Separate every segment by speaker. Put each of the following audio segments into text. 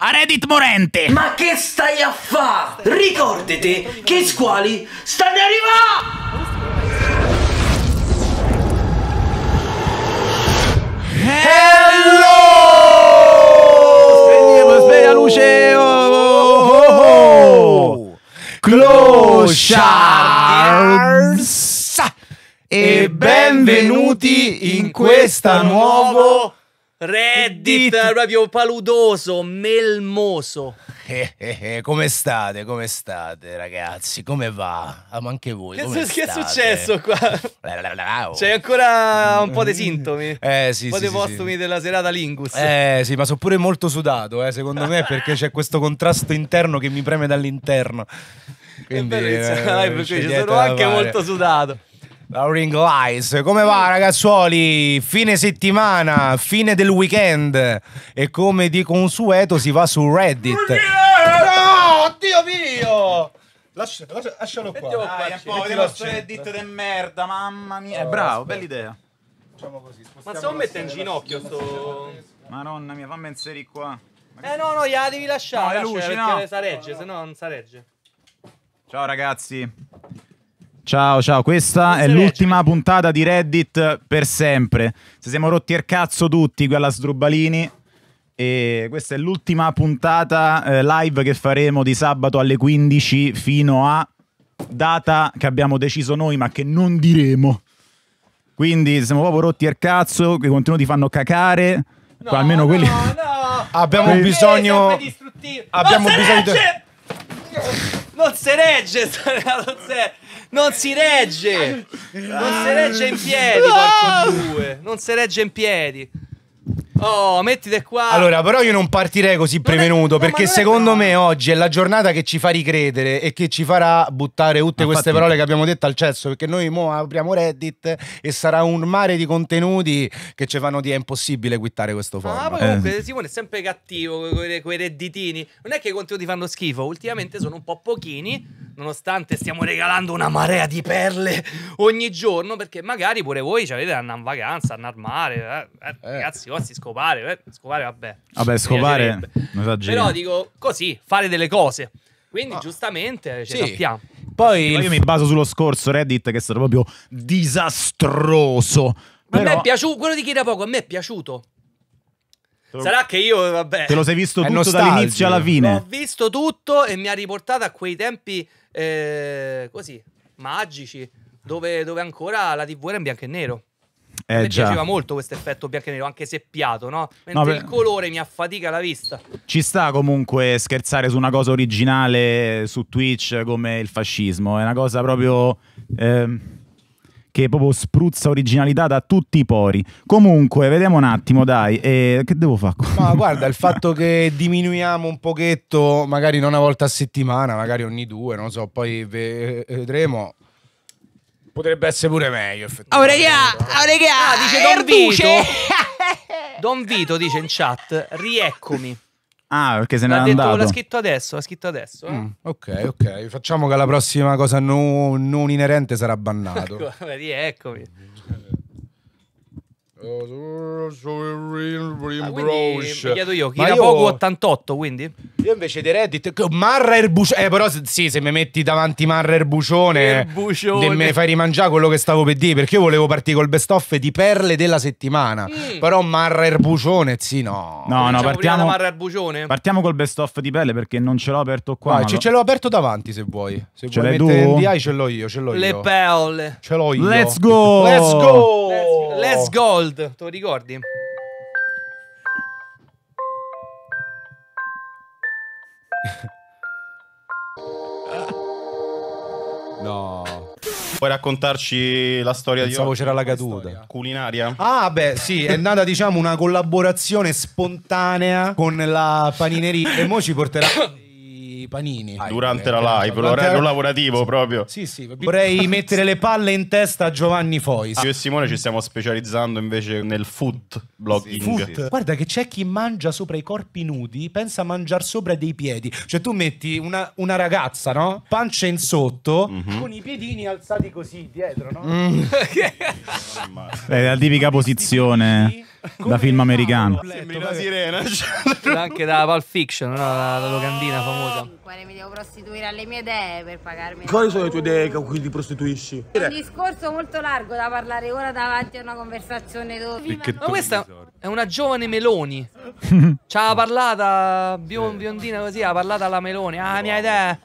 Speaker 1: a Reddit morente! Ma che stai a fa?
Speaker 2: Ricordati
Speaker 1: che i squali stanno arrivando!
Speaker 3: Hello! Svegliamo, sveglia luce! Oh, oh, oh.
Speaker 4: oh, oh. Closhards! E benvenuti in questa nuovo
Speaker 3: Reddit, Reddit, proprio paludoso, melmoso.
Speaker 4: Eh, eh, eh, come state? Come state, ragazzi? Come va? Amo ah, anche voi. Che, su- che è successo qua?
Speaker 3: Oh. C'è ancora un po' di sintomi. Eh, sì, un po' sì, dei sì, postumi sì. della serata Lingus. Eh,
Speaker 4: sì, ma sono pure molto sudato, eh, secondo me, perché c'è questo contrasto interno che mi preme dall'interno. Quindi, è eh, sono anche molto sudato. La Ring Lies, come va ragazzuoli? Fine settimana, fine del weekend e come di consueto si va su Reddit.
Speaker 1: No, oddio mio! Lascia, lascialo qua. Dai, qua, un po', vediamo Reddit de merda, mamma mia. Eh, eh bravo, bella idea. Facciamo così, Ma se lo mette in ginocchio sto... Madonna mia, fammi inserire qua. Eh no, no, gliela devi lasciare, no, le luce, no. saregge, se no non saregge. Ciao ragazzi. Ciao, ciao, questa non è l'ultima puntata di Reddit per sempre. Ci siamo rotti il cazzo tutti qui alla Sdrubalini. E questa è l'ultima puntata eh, live che faremo di sabato alle 15 fino a data che abbiamo deciso noi, ma che non diremo. Quindi siamo proprio rotti il cazzo, i contenuti fanno cacare. No, almeno no, quelli. No, abbiamo quelli... bisogno.
Speaker 3: Abbiamo bisogno. Di... Non si regge! Non si regge! Non si regge! Non si regge in piedi, porco due! Non si regge in piedi! Oh, mettite qua.
Speaker 4: Allora, però io non partirei così prevenuto è, perché secondo me oggi è la giornata che ci fa ricredere e che ci farà buttare tutte ma ah, queste parole che abbiamo detto al cesso perché noi mo apriamo Reddit e sarà un mare di contenuti che ci fanno dire è impossibile quittare questo forum. Ah, ma comunque eh.
Speaker 3: Simone è sempre cattivo con i redditini. Non è che i contenuti fanno schifo, ultimamente sono un po' pochini nonostante stiamo regalando una marea di perle ogni giorno perché magari pure voi ci avete andare in vacanza, andare al mare, eh, eh, eh. ragazzi, oh, si scopre scopare, eh, scopare vabbè. Vabbè, scopare, però dico così, fare delle cose. Quindi ah. giustamente ce sì. sappiamo.
Speaker 1: Poi io mi baso sullo scorso Reddit che è stato proprio disastroso.
Speaker 3: Ma però... a me è piaciuto, quello di chi era poco, a me è piaciuto. Sarà che io, vabbè. Te lo sei visto tutto dall'inizio alla fine. L'ho visto tutto e mi ha riportato a quei tempi eh, così magici dove, dove, ancora la TV era in bianco e nero. Eh, mi già. piaceva molto questo effetto bianco e nero, anche se piato, no? Mentre no, per... il colore mi affatica la vista.
Speaker 1: Ci sta comunque scherzare su una cosa originale su Twitch come il fascismo, è una cosa proprio... Ehm, che proprio spruzza originalità da tutti i pori. Comunque, vediamo un attimo, dai, eh, che devo fare?
Speaker 4: Ma guarda, il fatto che diminuiamo un pochetto, magari non una volta a settimana, magari ogni due, non so, poi vedremo. Potrebbe essere pure meglio,
Speaker 1: Aurelia, Aurelia, ah,
Speaker 2: dice Don
Speaker 4: Vito.
Speaker 3: Don Vito dice in chat, rieccomi.
Speaker 4: Ah, perché se n'è l'ha detto, andato. L'ha scritto
Speaker 3: adesso, l'ha scritto adesso. Eh. Mm,
Speaker 4: ok, ok. Facciamo che la prossima cosa non, non inerente sarà bannato.
Speaker 3: Ecco, Vabbè, rieccomi. Ah, quindi mi chiedo io, chi era io- poco 88 quindi? Io invece di Reddit, Marra e Bucione.
Speaker 4: Eh, però sì, se mi metti davanti Marra e il Bucione, Il
Speaker 3: Bucione. de- me fai
Speaker 4: rimangiare quello che stavo per dire. Perché io volevo partire col best off di perle della settimana. Però Marra e Bucione, sì, no. No, no, diciamo partiamo, Marra al partiamo col best off di pelle perché non ce l'ho aperto qua. Vai, ce, ce l'ho aperto davanti se vuoi. Se Ce vuoi l'hai mettere tu? in DI, ce l'ho io, ce l'ho Le io. Ce l'ho io. Let's go! Let's go!
Speaker 3: Let's go! Let's Gold, te lo ricordi?
Speaker 5: No. Puoi raccontarci la storia Pensavo di oggi? c'era la caduta.
Speaker 4: Culinaria? Ah, beh, sì, è nata diciamo una collaborazione spontanea con la panineria e mo ci porterà
Speaker 5: panini. durante eh, la eh, live, durante l'orario eh, lavorativo sì, proprio. Sì, sì. Vorrei mettere
Speaker 4: le palle in testa a Giovanni Fois. Io e
Speaker 5: Simone ci stiamo specializzando invece nel foot blogging. Foot.
Speaker 4: Guarda che c'è chi mangia sopra i corpi nudi, pensa a mangiare sopra dei piedi. Cioè tu metti una, una ragazza, no? Pancia in sotto, mm -hmm. con i piedini alzati così dietro, no? Mm.
Speaker 1: È la tipica posizione da film americano.
Speaker 3: Sembri una sirena. Anche da Pulp Fiction, no? la, la locandina famosa. Quale mi
Speaker 5: devo prostituire alle mie idee per pagarmi.
Speaker 1: Quali
Speaker 3: sono le tue idee con cui ti prostituisci? È un
Speaker 5: discorso molto largo
Speaker 1: da parlare ora davanti a una conversazione dove... Ma questa
Speaker 3: è una giovane Meloni. Ci ha parlata bion, biondina così, ha parlata alla Meloni. Ah, mia idea.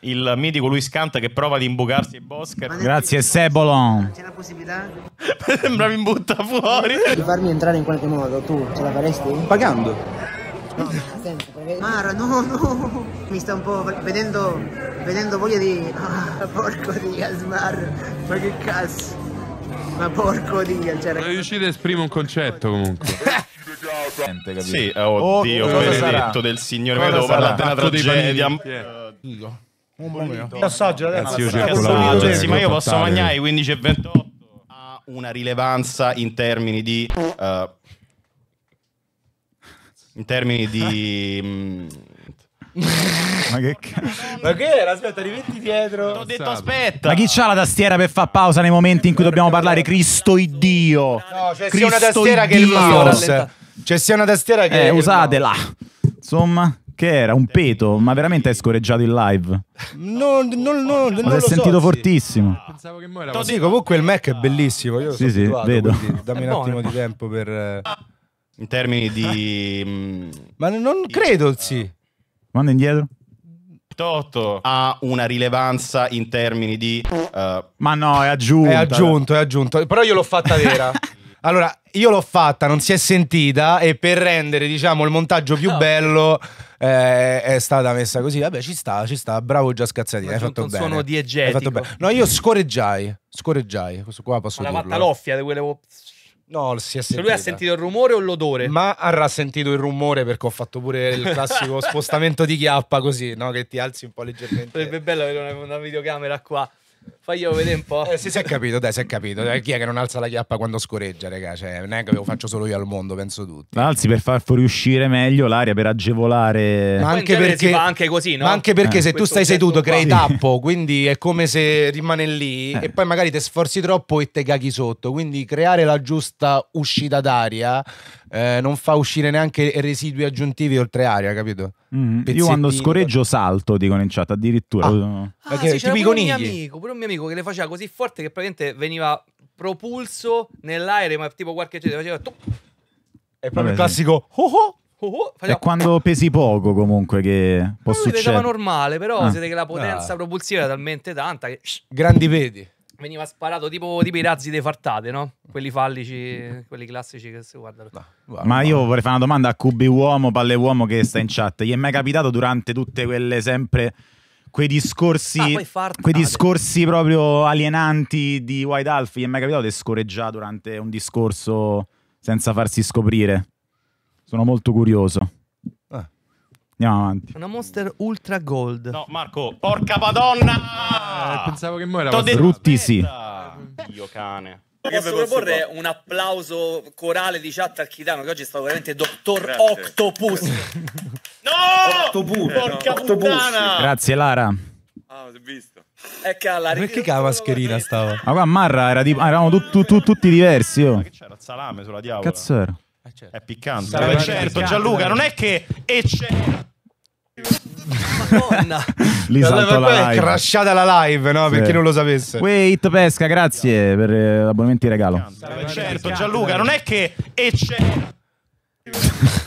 Speaker 5: Il mitico Luis Canta che prova ad imbucarsi ai
Speaker 3: Boscher.
Speaker 1: Grazie Sebolon. C'è
Speaker 5: la possibilità?
Speaker 1: sembra mi butta fuori. Di farmi
Speaker 4: entrare in qualche modo, tu ce la faresti? Pagando. No,
Speaker 5: senti, Mara, no, no. Mi sta un po' vedendo, vedendo voglia di... Ah, porco di
Speaker 4: Asmar. Ma che cazzo. Ma porco di cioè, Non
Speaker 3: riuscite a esprimere un concetto
Speaker 5: comunque.
Speaker 1: Capito?
Speaker 5: Sì, oh, oddio, cosa benedetto sarà? del Signore. Cosa devo parlare
Speaker 1: della tragedia.
Speaker 5: Eh, un momento.
Speaker 4: Assaggio
Speaker 1: adesso. Io sì,
Speaker 5: ma io posso mangiare 15 e 28 ha una rilevanza in termini di uh, in termini di mm, ma che cazzo?
Speaker 4: Ma che era? Aspetta, rimetti dietro. T'ho detto aspetta.
Speaker 5: Ma chi c'ha
Speaker 1: la tastiera per far pausa nei momenti in cui dobbiamo parlare? Cristo iddio. No, cioè sia una tastiera che il mouse.
Speaker 4: C'è sia una tastiera che... Eh, usatela.
Speaker 1: Insomma... Che era un peto, ma veramente hai scorreggiato in live.
Speaker 4: No, no, no, no, non l'ho sentito fortissimo.
Speaker 5: Pensavo che mo era.
Speaker 1: Sì, comunque
Speaker 4: il Mac è bellissimo. Io sì, sì, abituato, vedo. Dammi un attimo di tempo per.
Speaker 5: Eh, in termini di. Ma non credo, sì. Manda indietro. 8 ha una rilevanza in termini di... Uh,
Speaker 4: Ma no, è aggiunto. È aggiunto, è aggiunto. Però io l'ho fatta vera. allora, io l'ho fatta, non si è sentita e per rendere, diciamo, il montaggio più bello eh, è stata messa così. Vabbè, ci sta, ci sta. Bravo già Scazzatini, hai fatto bene. Sono diegetico. Hai fatto bene. No, io scoreggiai, scoreggiai. Questo qua posso dire. fatta l'offia di quelle No, si è sentito. Cioè, lui ha sentito il rumore o l'odore? Ma avrà sentito il rumore perché ho fatto pure il classico spostamento di chiappa così, no? Che ti alzi un po' leggermente.
Speaker 3: Sarebbe bello avere una, una videocamera qua. Faglielo vedere
Speaker 4: un po'. Eh, sì, si è capito, dai, si è capito. Dai, eh, chi è che non alza la chiappa quando scoreggia, raga? Cioè, non è che lo faccio solo io al mondo, penso tutti.
Speaker 1: Alzi per far fuoriuscire meglio l'aria, per agevolare... Ma anche perché,
Speaker 4: anche così, no? ma anche perché eh. se Questo tu stai seduto qua. crei tappo, quindi è come se rimane lì eh. e poi magari ti sforzi troppo e te caghi sotto. Quindi creare la giusta uscita d'aria eh, non fa uscire neanche residui aggiuntivi oltre aria, capito?
Speaker 1: Mm, io quando scoreggio salto, dicono in chat, addirittura. Ah, ah sì, tipo Un mio amico,
Speaker 3: pure un mio amico che le faceva così forte che praticamente veniva propulso nell'aereo, ma tipo qualche gente faceva... Tup! È proprio il classico... Sì. Oh oh! Uh, È
Speaker 1: quando pesi poco comunque che può succedere. pesava normale, però ah. siete che la potenza ah.
Speaker 3: propulsiva era talmente tanta che... Grandi pedi veniva sparato tipo, tipo, i razzi dei fartate, no? Quelli fallici, quelli classici che si guardano. No, guarda,
Speaker 1: Ma io vorrei fare una domanda a Cubi Uomo, Palle Uomo che sta in chat. Gli è mai capitato durante tutte quelle sempre quei discorsi, ah, quei discorsi proprio alienanti di White Alf? Gli è mai capitato di scorreggiare durante un discorso senza farsi scoprire? Sono molto curioso. Andiamo avanti.
Speaker 3: Una
Speaker 5: monster ultra gold. No, Marco, porca madonna! Eh, pensavo che mo era Rutti sì.
Speaker 3: Dio cane. Posso proporre un applauso corale di chat al Chitano che oggi è stato veramente dottor Octopus.
Speaker 4: no! Octopus. Eh, porca Octopus. puttana!
Speaker 1: Grazie Lara. Ah, ho
Speaker 3: visto. E ecco, cala,
Speaker 4: Perché che la mascherina stava?
Speaker 1: Ma qua Marra era tipo, eravamo tu, tu, tu, tutti diversi. Oh. Ma che
Speaker 4: c'era salame sulla diavola? Cazzo
Speaker 1: era?
Speaker 5: certo. È piccante. Sarà eh, certo, Gianluca, non è che... E certo.
Speaker 4: Madonna, lì salto la live. crashata la live, no? Sì. Per chi non lo sapesse.
Speaker 1: Wait, pesca, grazie per eh, l'abbonamento in regalo.
Speaker 3: Sarà eh, certo, Gianluca, non è che e c'è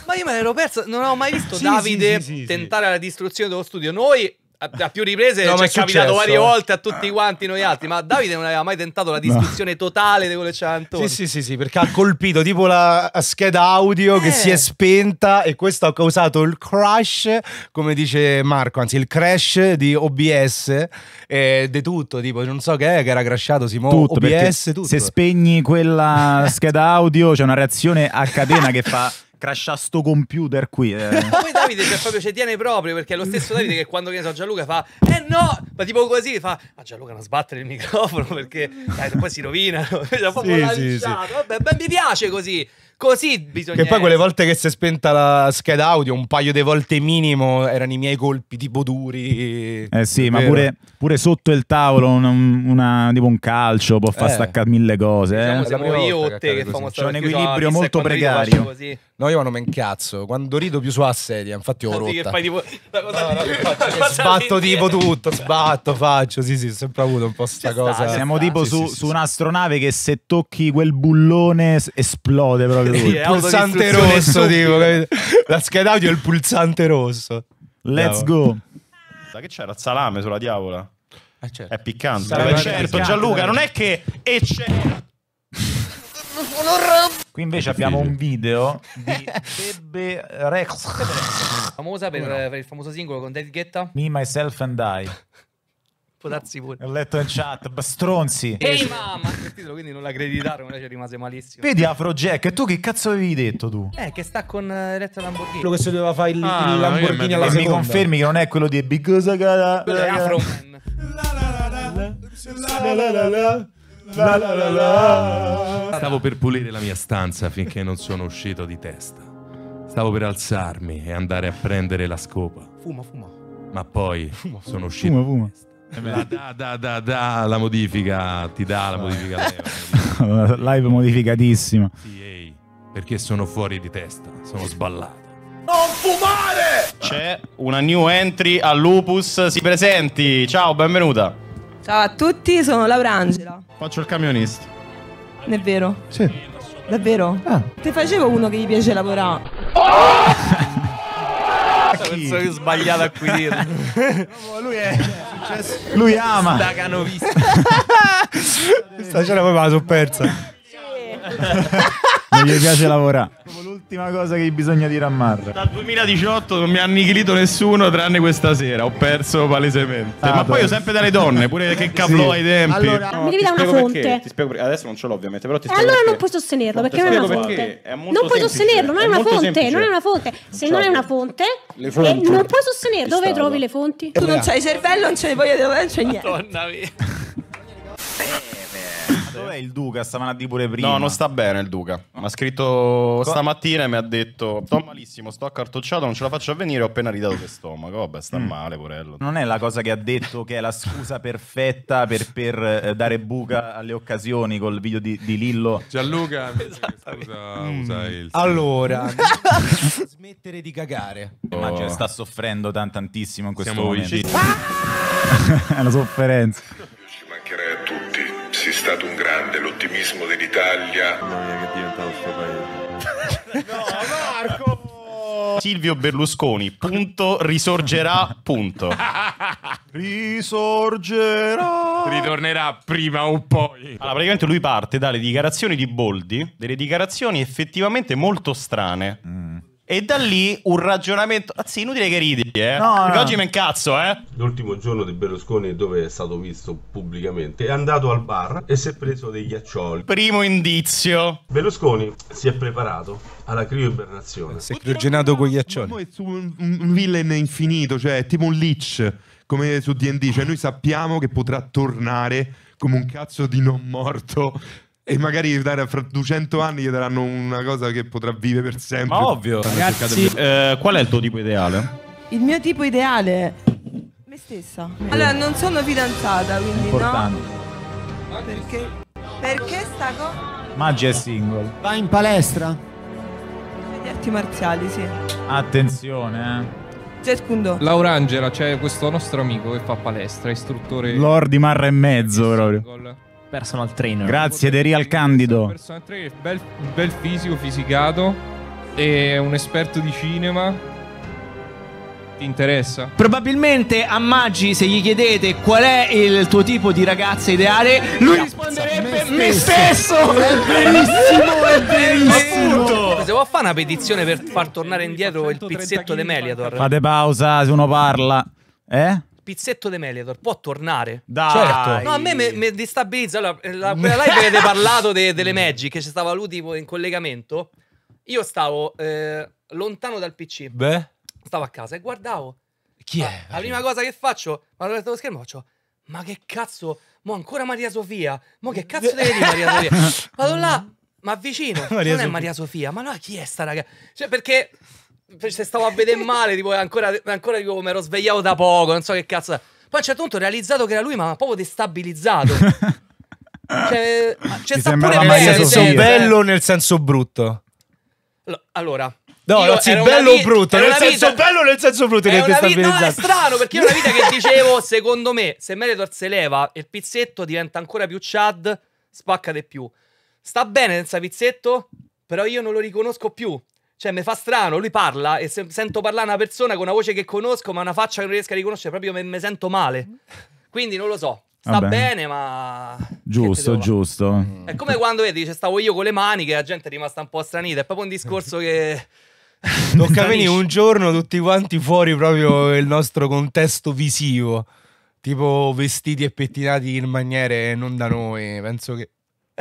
Speaker 3: ma io me l'ero perso, non ho mai visto sì, Davide sì, sì, tentare la distruzione dello studio. Noi a, a più riprese no, ci è, è capitato varie volte a tutti ah. quanti noi altri, ma Davide non aveva mai tentato la distruzione no. totale di quello che c'era intorno. Sì, sì, sì, sì, perché ha
Speaker 4: colpito tipo la scheda audio eh. che si è eh. spenta e questo ha causato il crash, come dice Marco, anzi il crash di OBS e eh, di tutto, tipo non so che è che era crashato Simone tutto,
Speaker 1: OBS tutto. Se spegni quella scheda audio c'è una reazione a catena che fa crasha sto computer qui. Eh. Poi
Speaker 3: Davide cioè, proprio ci tiene proprio perché è lo stesso Davide che quando viene so, Gianluca fa "Eh no!" ma tipo così fa "Ah Gianluca non sbattere il microfono perché dai, poi si rovina". Cioè, sì, sì, sì. Vabbè, beh, mi piace così. Così bisogna. Che poi essere. quelle
Speaker 4: volte che si è spenta la scheda audio, un paio di volte minimo, erano i miei colpi tipo duri. Eh sì, ma pure,
Speaker 1: pure, sotto il tavolo, una, una, tipo un calcio può far eh. staccare mille cose. Eh. Diciamo, eh. siamo
Speaker 3: io o te che famo C'è un equilibrio molto
Speaker 4: precario. No, io non mi incazzo. Quando rido più sulla sedia, eh, infatti ho rotto. Sì, che fai tipo. sbatto tipo tutto, sbatto, faccio. Sì, sì, ho sempre avuto un po' questa cosa. Sta,
Speaker 1: Siamo sta. tipo sì, su, sì, su un'astronave che se tocchi quel bullone esplode proprio male tutto. Il pulsante rosso, tipo,
Speaker 4: la scheda audio è il pulsante rosso. Let's go.
Speaker 5: Sai che c'era salame sulla diavola? Eh certo. È piccante. Salame, certo, piccante,
Speaker 3: Gianluca, non
Speaker 1: è
Speaker 5: che e c'è Qui invece abbiamo
Speaker 1: un video di
Speaker 3: Bebe Rex, famosa per, per, il famoso
Speaker 1: singolo con David Guetta. Me, myself and I. Può darsi pure. Ho letto in chat, stronzi. Ehi mamma,
Speaker 3: titolo quindi non l'accreditarono, lei ci rimase malissimo.
Speaker 1: Vedi Afrojack, e tu che cazzo avevi detto tu?
Speaker 3: Eh, che sta con eh, Elettra Lamborghini. Quello che si
Speaker 1: doveva fare il, ah, il Lamborghini alla seconda. Mi confermi che non è quello di Big I got Quello è Afroman. La
Speaker 3: la
Speaker 4: la la. La la la la. Stavo per pulire la mia stanza finché non sono uscito di testa. Stavo per alzarmi e andare a prendere la scopa. Fuma, fuma. Ma poi fuma, fuma. sono uscito. Fuma, fuma. La, da, da, da, da, la modifica, ti dà la modifica
Speaker 1: live. modificatissima.
Speaker 4: Sì,
Speaker 5: perché sono fuori di testa, sono sballato. Non fumare! C'è una new entry a Lupus, si presenti. Ciao, benvenuta. Ciao a tutti, sono Laurangela. Faccio il camionista. È vero? Sì. Davvero? Ah. Te facevo uno che gli piace lavorare. Oh!
Speaker 3: Penso che sbagliato a qui.
Speaker 1: Lui è
Speaker 4: lui ama. Da canovista. Stasera poi me la sono persa. non gli piace lavorare.
Speaker 5: L'ultima cosa che bisogna dire a Marra. Dal 2018 non mi ha annichilito nessuno tranne questa sera, ho perso palesemente. Ah, Ma poi io sempre dalle donne, pure che cavolo ai tempi. Allora, no, mi devi dare una fonte. ti spiego perché, adesso non ce l'ho ovviamente, però ti eh, spiego Allora perché. non puoi sostenerlo, perché non è una fonte.
Speaker 3: È non puoi sostenerlo, non è, è una fonte, semplice. non è una fonte. Se cioè, non è una fonte, eh, non puoi sostenerlo,
Speaker 5: dove trovi le fonti? Tu non c'hai cervello, non c'hai voglia, non c'è niente.
Speaker 2: Madonna mia.
Speaker 5: Dov'è il Duca? Stavano a dire pure prima. No, non sta bene il Duca. Mi ha scritto Co- stamattina e mi ha detto: Sto malissimo, sto accartocciato, non ce la faccio a venire. Ho appena ridato che stomaco. Vabbè, oh, sta mm. male, purello. Non è la cosa che ha detto che è la scusa perfetta per, per, eh,
Speaker 1: dare buca alle occasioni col video di, di Lillo. Gianluca, scusa, usa mm. il. Allora,
Speaker 4: smettere di cagare.
Speaker 3: Immagino oh. cioè, sta
Speaker 1: soffrendo tan- tantissimo in questo Siamo momento. vicini. Ah! è una sofferenza stato un grande, l'ottimismo dell'Italia. Mamma mia che è diventato sto paese.
Speaker 2: no,
Speaker 5: Marco! Silvio Berlusconi, punto, risorgerà, punto. risorgerà. Ritornerà prima o poi. Allora, praticamente lui parte dalle dichiarazioni di Boldi, delle dichiarazioni effettivamente molto strane. Mm. E da lì un ragionamento. Anzi, ah, inutile che ridi, eh. No, Perché no. oggi mi incazzo, eh. L'ultimo giorno di Berlusconi, dove è stato visto pubblicamente, è andato al bar e si è preso dei ghiaccioli. Primo indizio. Berlusconi si è preparato
Speaker 4: alla crioibernazione. Si è criogenato con gli ghiaccioli. Ma è su un, villain infinito, cioè tipo un leech, come su DD. Cioè, noi sappiamo che potrà tornare come un cazzo di non morto e magari fra 200 anni gli daranno una cosa che potrà vivere per sempre. Ma ovvio. Ragazzi,
Speaker 5: eh, qual è il tuo tipo ideale? Il mio tipo ideale? Me stessa. Allora, non sono fidanzata, quindi Importante.
Speaker 3: no. Perché? Perché sta cosa?
Speaker 1: Maggi è single.
Speaker 4: Va in palestra?
Speaker 3: Gli arti marziali, sì. Attenzione, eh. Secondo. Laura Angela, c'è questo nostro amico che fa palestra, istruttore. Lord
Speaker 1: di Marra e Mezzo, proprio
Speaker 3: personal trainer. Grazie, The Real Candido. Personal trainer, bel, bel fisico, fisicato, è un esperto di cinema, ti interessa? Probabilmente a Maggi, se gli chiedete qual è il tuo tipo di ragazza ideale, lui risponderebbe me stesso. Me stesso. È verissimo, è verissimo. Se vuoi fare una petizione per far tornare indietro il pizzetto di Meliador. Fate
Speaker 1: pausa, se uno parla. Eh?
Speaker 3: pizzetto di Meliador può tornare. Dai. Certo. No, a me mi distabilizza. Allora, la, quella live che avete parlato de, delle Magic, che ci stava lui tipo in collegamento. Io stavo eh, lontano dal PC. Beh. Stavo a casa e guardavo. Chi è? La, la prima cosa che faccio, guardo lo schermo, faccio. Ma che cazzo? Mo ancora Maria Sofia? Mo che cazzo deve dire Maria Sofia? Vado là, ma vicino. non Sofia. è Maria Sofia, ma no, chi è sta ragazza? Cioè, perché cioè, se stavo a vedere male, tipo, ancora, ancora tipo, mi ero svegliato da poco, non so che cazzo. Poi a un certo punto ho realizzato che era lui, ma proprio destabilizzato. cioè, c'è sta pure nel cioè, senso cioè, bello,
Speaker 4: nel senso brutto.
Speaker 3: Allora, No, sì, bello o brutto, nel senso vita, bello nel senso brutto che destabilizzato. sta No, è strano, perché è una vita che dicevo, secondo me, se Meritor se leva il pizzetto diventa ancora più Chad, spacca di più. Sta bene senza pizzetto, però io non lo riconosco più. Cioè, mi fa strano, lui parla e se, sento parlare una persona con una voce che conosco, ma una faccia che non riesco a riconoscere, proprio mi sento male. Mm-hmm. Quindi non lo so. Sta Vabbè. bene, ma.
Speaker 1: Giusto, giusto.
Speaker 3: È come quando vedi, dice, stavo io con le maniche, la gente è rimasta un po' stranita. È proprio un discorso che. Tocca venire
Speaker 4: un giorno tutti quanti fuori proprio il nostro contesto visivo. Tipo vestiti e pettinati in maniere non da noi. Penso che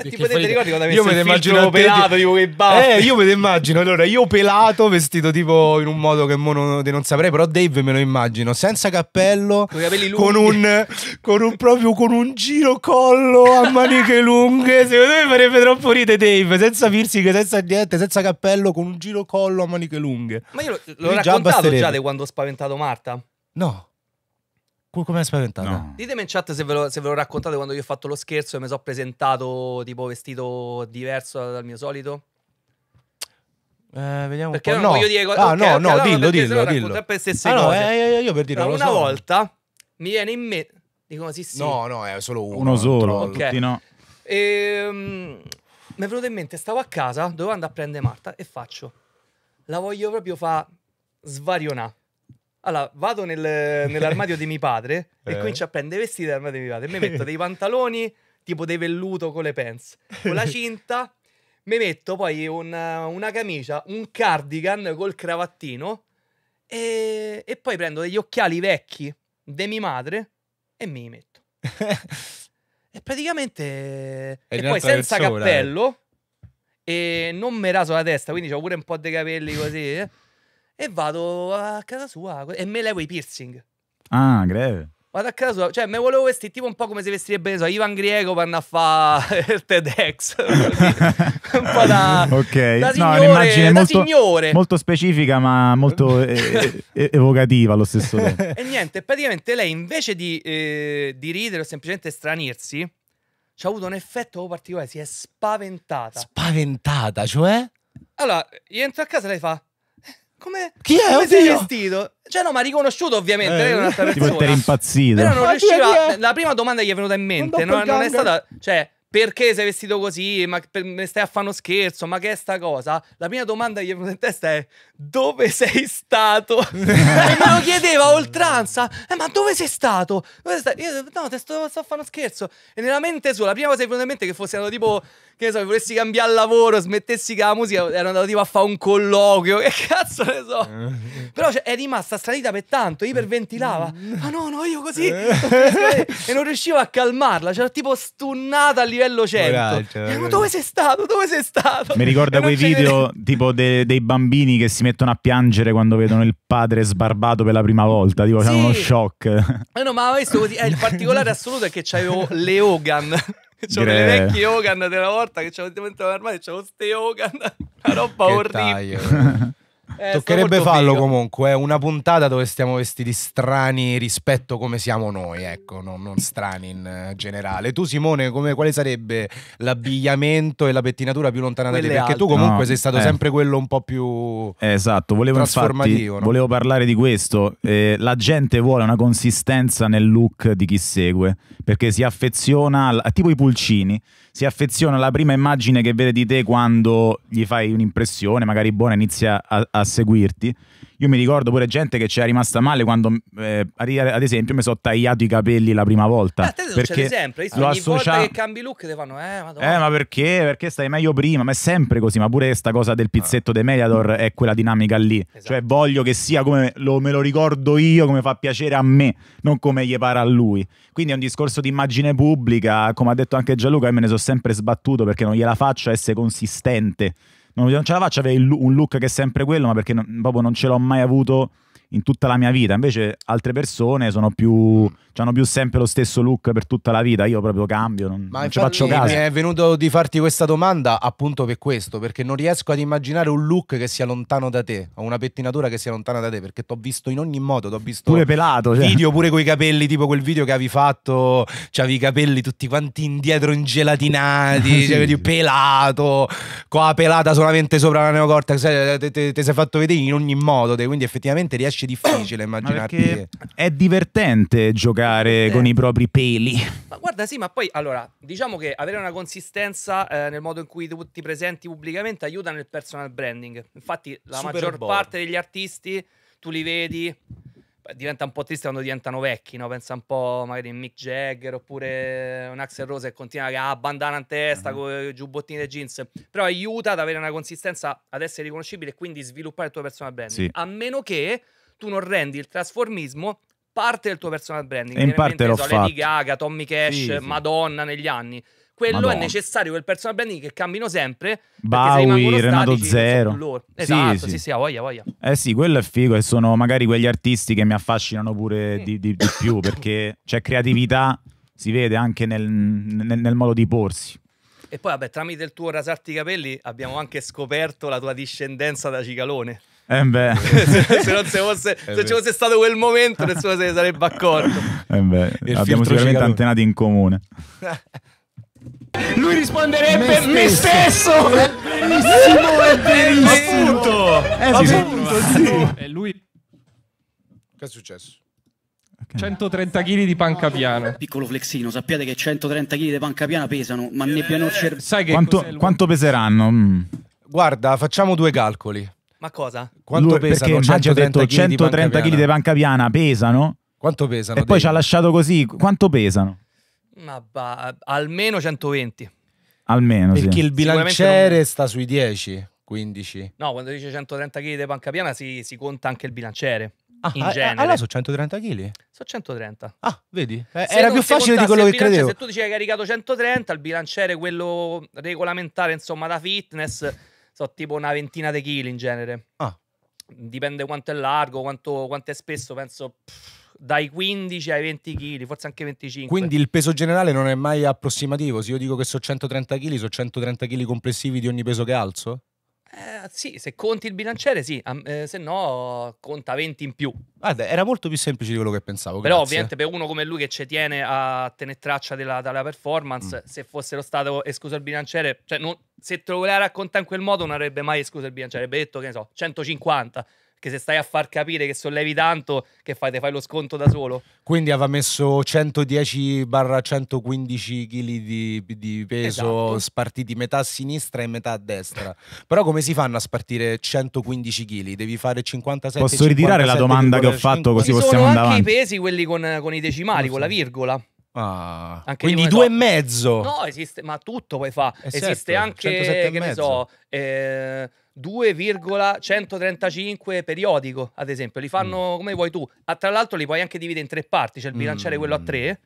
Speaker 4: perché eh, ti ricordi quando avevi il immagino pelato, tipo che baffi. Eh, io me lo immagino. Allora, io pelato, vestito tipo in un modo che mo non, non saprei, però Dave me lo immagino, senza cappello, con, i capelli lunghi. con un con un proprio con un giro collo a maniche lunghe. Secondo me farebbe troppo ride Dave, senza piercing, senza niente, senza cappello, con un giro collo a maniche lunghe.
Speaker 3: Ma io l'ho raccontato già di quando ho spaventato Marta.
Speaker 4: No come spaventata. No.
Speaker 3: Ditemi in chat se ve, lo, se ve, lo, raccontate quando io ho fatto lo scherzo e mi sono presentato tipo vestito diverso dal mio solito.
Speaker 4: Eh, vediamo perché un po'. non no. dire cosa. Ah, okay, no, no, okay, dillo, dillo, dillo. Sempre le stesse ah, no, cose. Eh, io per dire, una so. volta
Speaker 3: mi viene in mente dicono sì, sì. No, no, è solo uno, uno solo, okay. tutti no. Ehm, mi è venuto in mente, stavo a casa, dovevo andare a prendere Marta e faccio la voglio proprio fa svarionare. Allora, vado nel, nell'armadio di mio padre e eh. comincio a prendere i vestiti dell'armadio di mio padre. Mi metto dei pantaloni tipo dei velluto con le pants, con la cinta. Mi metto poi una, una camicia, un cardigan col cravattino e, e, poi prendo degli occhiali vecchi di mia madre e mi me metto. e praticamente... È e poi senza persona, eh. cappello eh. e non mi raso la testa, quindi ho pure un po' di capelli così. Eh. E vado a casa sua e me levo i piercing.
Speaker 1: Ah, greve.
Speaker 3: Vado a casa sua, cioè me volevo vestire tipo un po' come se vestirebbe, ne so, Ivan Griego per andare a fare il TEDx. un
Speaker 1: po' da, okay. da signore, no, un'immagine molto, signore. molto specifica ma molto eh, evocativa allo stesso tempo.
Speaker 3: e niente, praticamente lei invece di, eh, di ridere o semplicemente stranirsi, ci ha avuto un effetto particolare, si è spaventata.
Speaker 4: Spaventata, cioè?
Speaker 3: Allora, io entro a casa e lei fa
Speaker 4: come, Chi è? Come sei
Speaker 3: vestito? Cioè, no, ma riconosciuto, ovviamente. Eh, lei è un'altra persona. impazzito. Però non ma riusciva. La prima domanda che gli è venuta in mente non, non è stata. Cioè, perché sei vestito così? Ma per, me stai a fare uno scherzo? Ma che è sta cosa? La prima domanda che gli è venuta in testa è: dove sei stato? e me lo chiedeva a oltranza: eh, ma dove sei stato? Dove sei stato? Io no, te sto, sto a fare uno scherzo. E nella mente sua, la prima cosa che gli è venuta in mente è che fosse andato tipo che ne so, volessi cambiare lavoro, smettessi che la musica, ero andato tipo a fare un colloquio, che cazzo ne so. Però cioè, è rimasta stranita per tanto, iperventilava. Ma ah, no, no, io così. e non riuscivo a calmarla, c'era tipo stunnata a livello 100. Braccia, cioè, e, ma dove sei stato? Dove sei stato? Mi ricorda quei video
Speaker 1: tipo de dei bambini che si mettono a piangere quando vedono il padre sbarbato per la prima volta, tipo sì. c'è uno shock.
Speaker 3: Eh no, ma questo così, eh, il particolare assoluto è che c'avevo le Hogan. C'ho Gre... delle vecchie Hogan della volta che c'avevo dentro l'armadio, c'avevo ste Hogan, una roba orribile. Eh. Eh, Toccherebbe farlo figo.
Speaker 4: comunque, eh, una puntata dove stiamo vestiti strani rispetto a come siamo noi, ecco, non, non strani in generale. Tu Simone, come, quale sarebbe l'abbigliamento e la pettinatura più lontana da te? Perché alte. tu comunque no, sei stato eh. sempre quello un po' più
Speaker 1: esatto, volevo trasformativo. Infatti, no? Volevo parlare di questo, eh, la gente vuole una consistenza nel look di chi segue, perché si affeziona, al, tipo i pulcini si affeziona alla prima immagine che vede di te quando gli fai un'impressione, magari buona, inizia a, a seguirti. Io mi ricordo pure gente che ci è rimasta male quando, eh, ad esempio, mi sono tagliato i capelli la prima volta. Ah, te perché sempre, ogni lo associa... volta che
Speaker 3: cambi look ti fanno,
Speaker 1: eh, Eh, ma perché? Perché stai meglio prima? Ma è sempre così, ma pure questa cosa del pizzetto ah. dei Mediator è quella dinamica lì. Esatto. Cioè voglio che sia come lo, me lo ricordo io, come fa piacere a me, non come gli pare a lui. Quindi è un discorso di immagine pubblica, come ha detto anche Gianluca, io me ne sono sempre sbattuto perché non gliela faccio essere consistente. Non, non ce la faccio avere un look che è sempre quello, ma perché non, proprio non ce l'ho mai avuto in tutta la mia vita. Invece altre persone sono più, mm. hanno più sempre lo stesso look per tutta la vita. Io proprio cambio, non, Ma non ci faccio caso. Mi è
Speaker 4: venuto di farti questa domanda appunto per questo, perché non riesco ad immaginare un look che sia lontano da te, o una pettinatura che sia lontana da te, perché ti ho visto in ogni modo, ho visto pure pelato, cioè. video pure coi capelli, tipo quel video che avevi fatto, c'avevi i capelli tutti quanti indietro ingelatinati, sì, cioè, sì. pelato, qua pelata solamente sopra la neocortex, cioè, ti sei fatto vedere in ogni modo, te, quindi effettivamente riesci pesce difficile immaginarti. È
Speaker 1: divertente giocare eh. con i propri peli.
Speaker 3: Ma guarda, sì, ma poi allora, diciamo che avere una consistenza eh, nel modo in cui tu ti presenti pubblicamente aiuta nel personal branding. Infatti, la Super maggior board. parte degli artisti tu li vedi diventa un po' triste quando diventano vecchi, no? Pensa un po' magari in Mick Jagger oppure un Axel Rose che continua a bandana in testa uh -huh. con giubbottini e jeans. Però aiuta ad avere una consistenza, ad essere riconoscibile e quindi sviluppare il tuo personal branding Sì. A meno che tu non rendi il trasformismo parte del tuo personal branding. E in parte l'ho so, fatto. Lady Gaga, Tommy Cash, sì, sì. Madonna negli anni. Quello Madonna. è necessario, quel personal branding che cambino sempre. Bowie, Renato statici, Zero. Esatto, sì, sì, sì, sì voglia, voglia.
Speaker 1: Eh sì, quello è figo e sono magari quegli artisti che mi affascinano pure di, di, di più perché c'è creatività, si vede anche nel, nel, nel modo di porsi.
Speaker 3: E poi, vabbè, tramite il tuo rasarti i capelli abbiamo anche scoperto la tua discendenza da Cicalone. Eh beh. se, se, fosse, eh fosse stato quel momento nessuno se ne sarebbe accorto.
Speaker 1: Eh beh, abbiamo sicuramente antenati in comune.
Speaker 4: Lui risponderebbe me stesso. Me stesso! Eh, è benissimo, eh, è benissimo. Appunto. È appunto, sì. E lui Che è successo?
Speaker 3: 130 kg di panca piana. Piccolo flexino, sappiate che 130 kg di panca piana pesano, ma ne piano cervello. Sai che quanto,
Speaker 1: quanto peseranno? Mm.
Speaker 4: Guarda, facciamo due calcoli.
Speaker 3: Ma cosa? Quanto Lui, pesano? Perché ha detto 130 kg di
Speaker 1: panca piana pesano.
Speaker 3: Quanto pesano? E poi
Speaker 1: ci ha lasciato così. Quanto pesano?
Speaker 3: Ma bah, almeno 120.
Speaker 4: Almeno, Perché sì. il bilanciere
Speaker 3: non... sta sui 10, 15. No, quando dice 130 kg di panca piana si, si conta anche il bilanciere. Ah, in ah, eh, genere. Allora sono 130 kg? Sono 130. Ah, vedi? Eh, era più facile di quello che credevo. Se tu dici che hai caricato 130, il bilanciere, quello regolamentare, insomma, da fitness so tipo una ventina di chili in genere. Ah. Dipende quanto è largo, quanto, quanto è spesso, penso pff, dai 15 ai 20 kg, forse anche 25. Quindi
Speaker 4: il peso generale non è mai approssimativo. Se io dico che so 130 kg, so 130 kg complessivi di ogni peso che alzo?
Speaker 3: Eh, sì, se conti il bilanciere, sì, eh, se no conta 20 in più.
Speaker 4: Guarda, era molto più semplice di quello che pensavo. Però, grazie. ovviamente,
Speaker 3: per uno come lui che ci tiene a tenere traccia della, della performance, mm. se fossero stato escluso il bilanciere, cioè non, se te lo voleva raccontare in quel modo, non avrebbe mai escluso il bilanciere, avrebbe detto che ne so, 150. Che se stai a far capire che sollevi tanto, che fai? Te fai lo sconto da solo?
Speaker 4: Quindi aveva messo 110-115 kg di, di, peso, esatto. spartiti metà a sinistra e metà a destra. Però come si fanno a spartire 115 kg? Devi fare 57 Posso ritirare la domanda che ho fatto così Ci possiamo andare avanti? Ma
Speaker 3: anche i pesi, quelli con, con i decimali, so. con la virgola. Ah, anche quindi due so. e mezzo. No, esiste, ma tutto poi fa. Eh, certo, esiste certo, anche, che ne so, eh, 2,135 periodico, ad esempio, li fanno mm. come vuoi tu. Ah, tra l'altro li puoi anche dividere in tre parti, c'è cioè il bilanciere mm. quello a mm. tre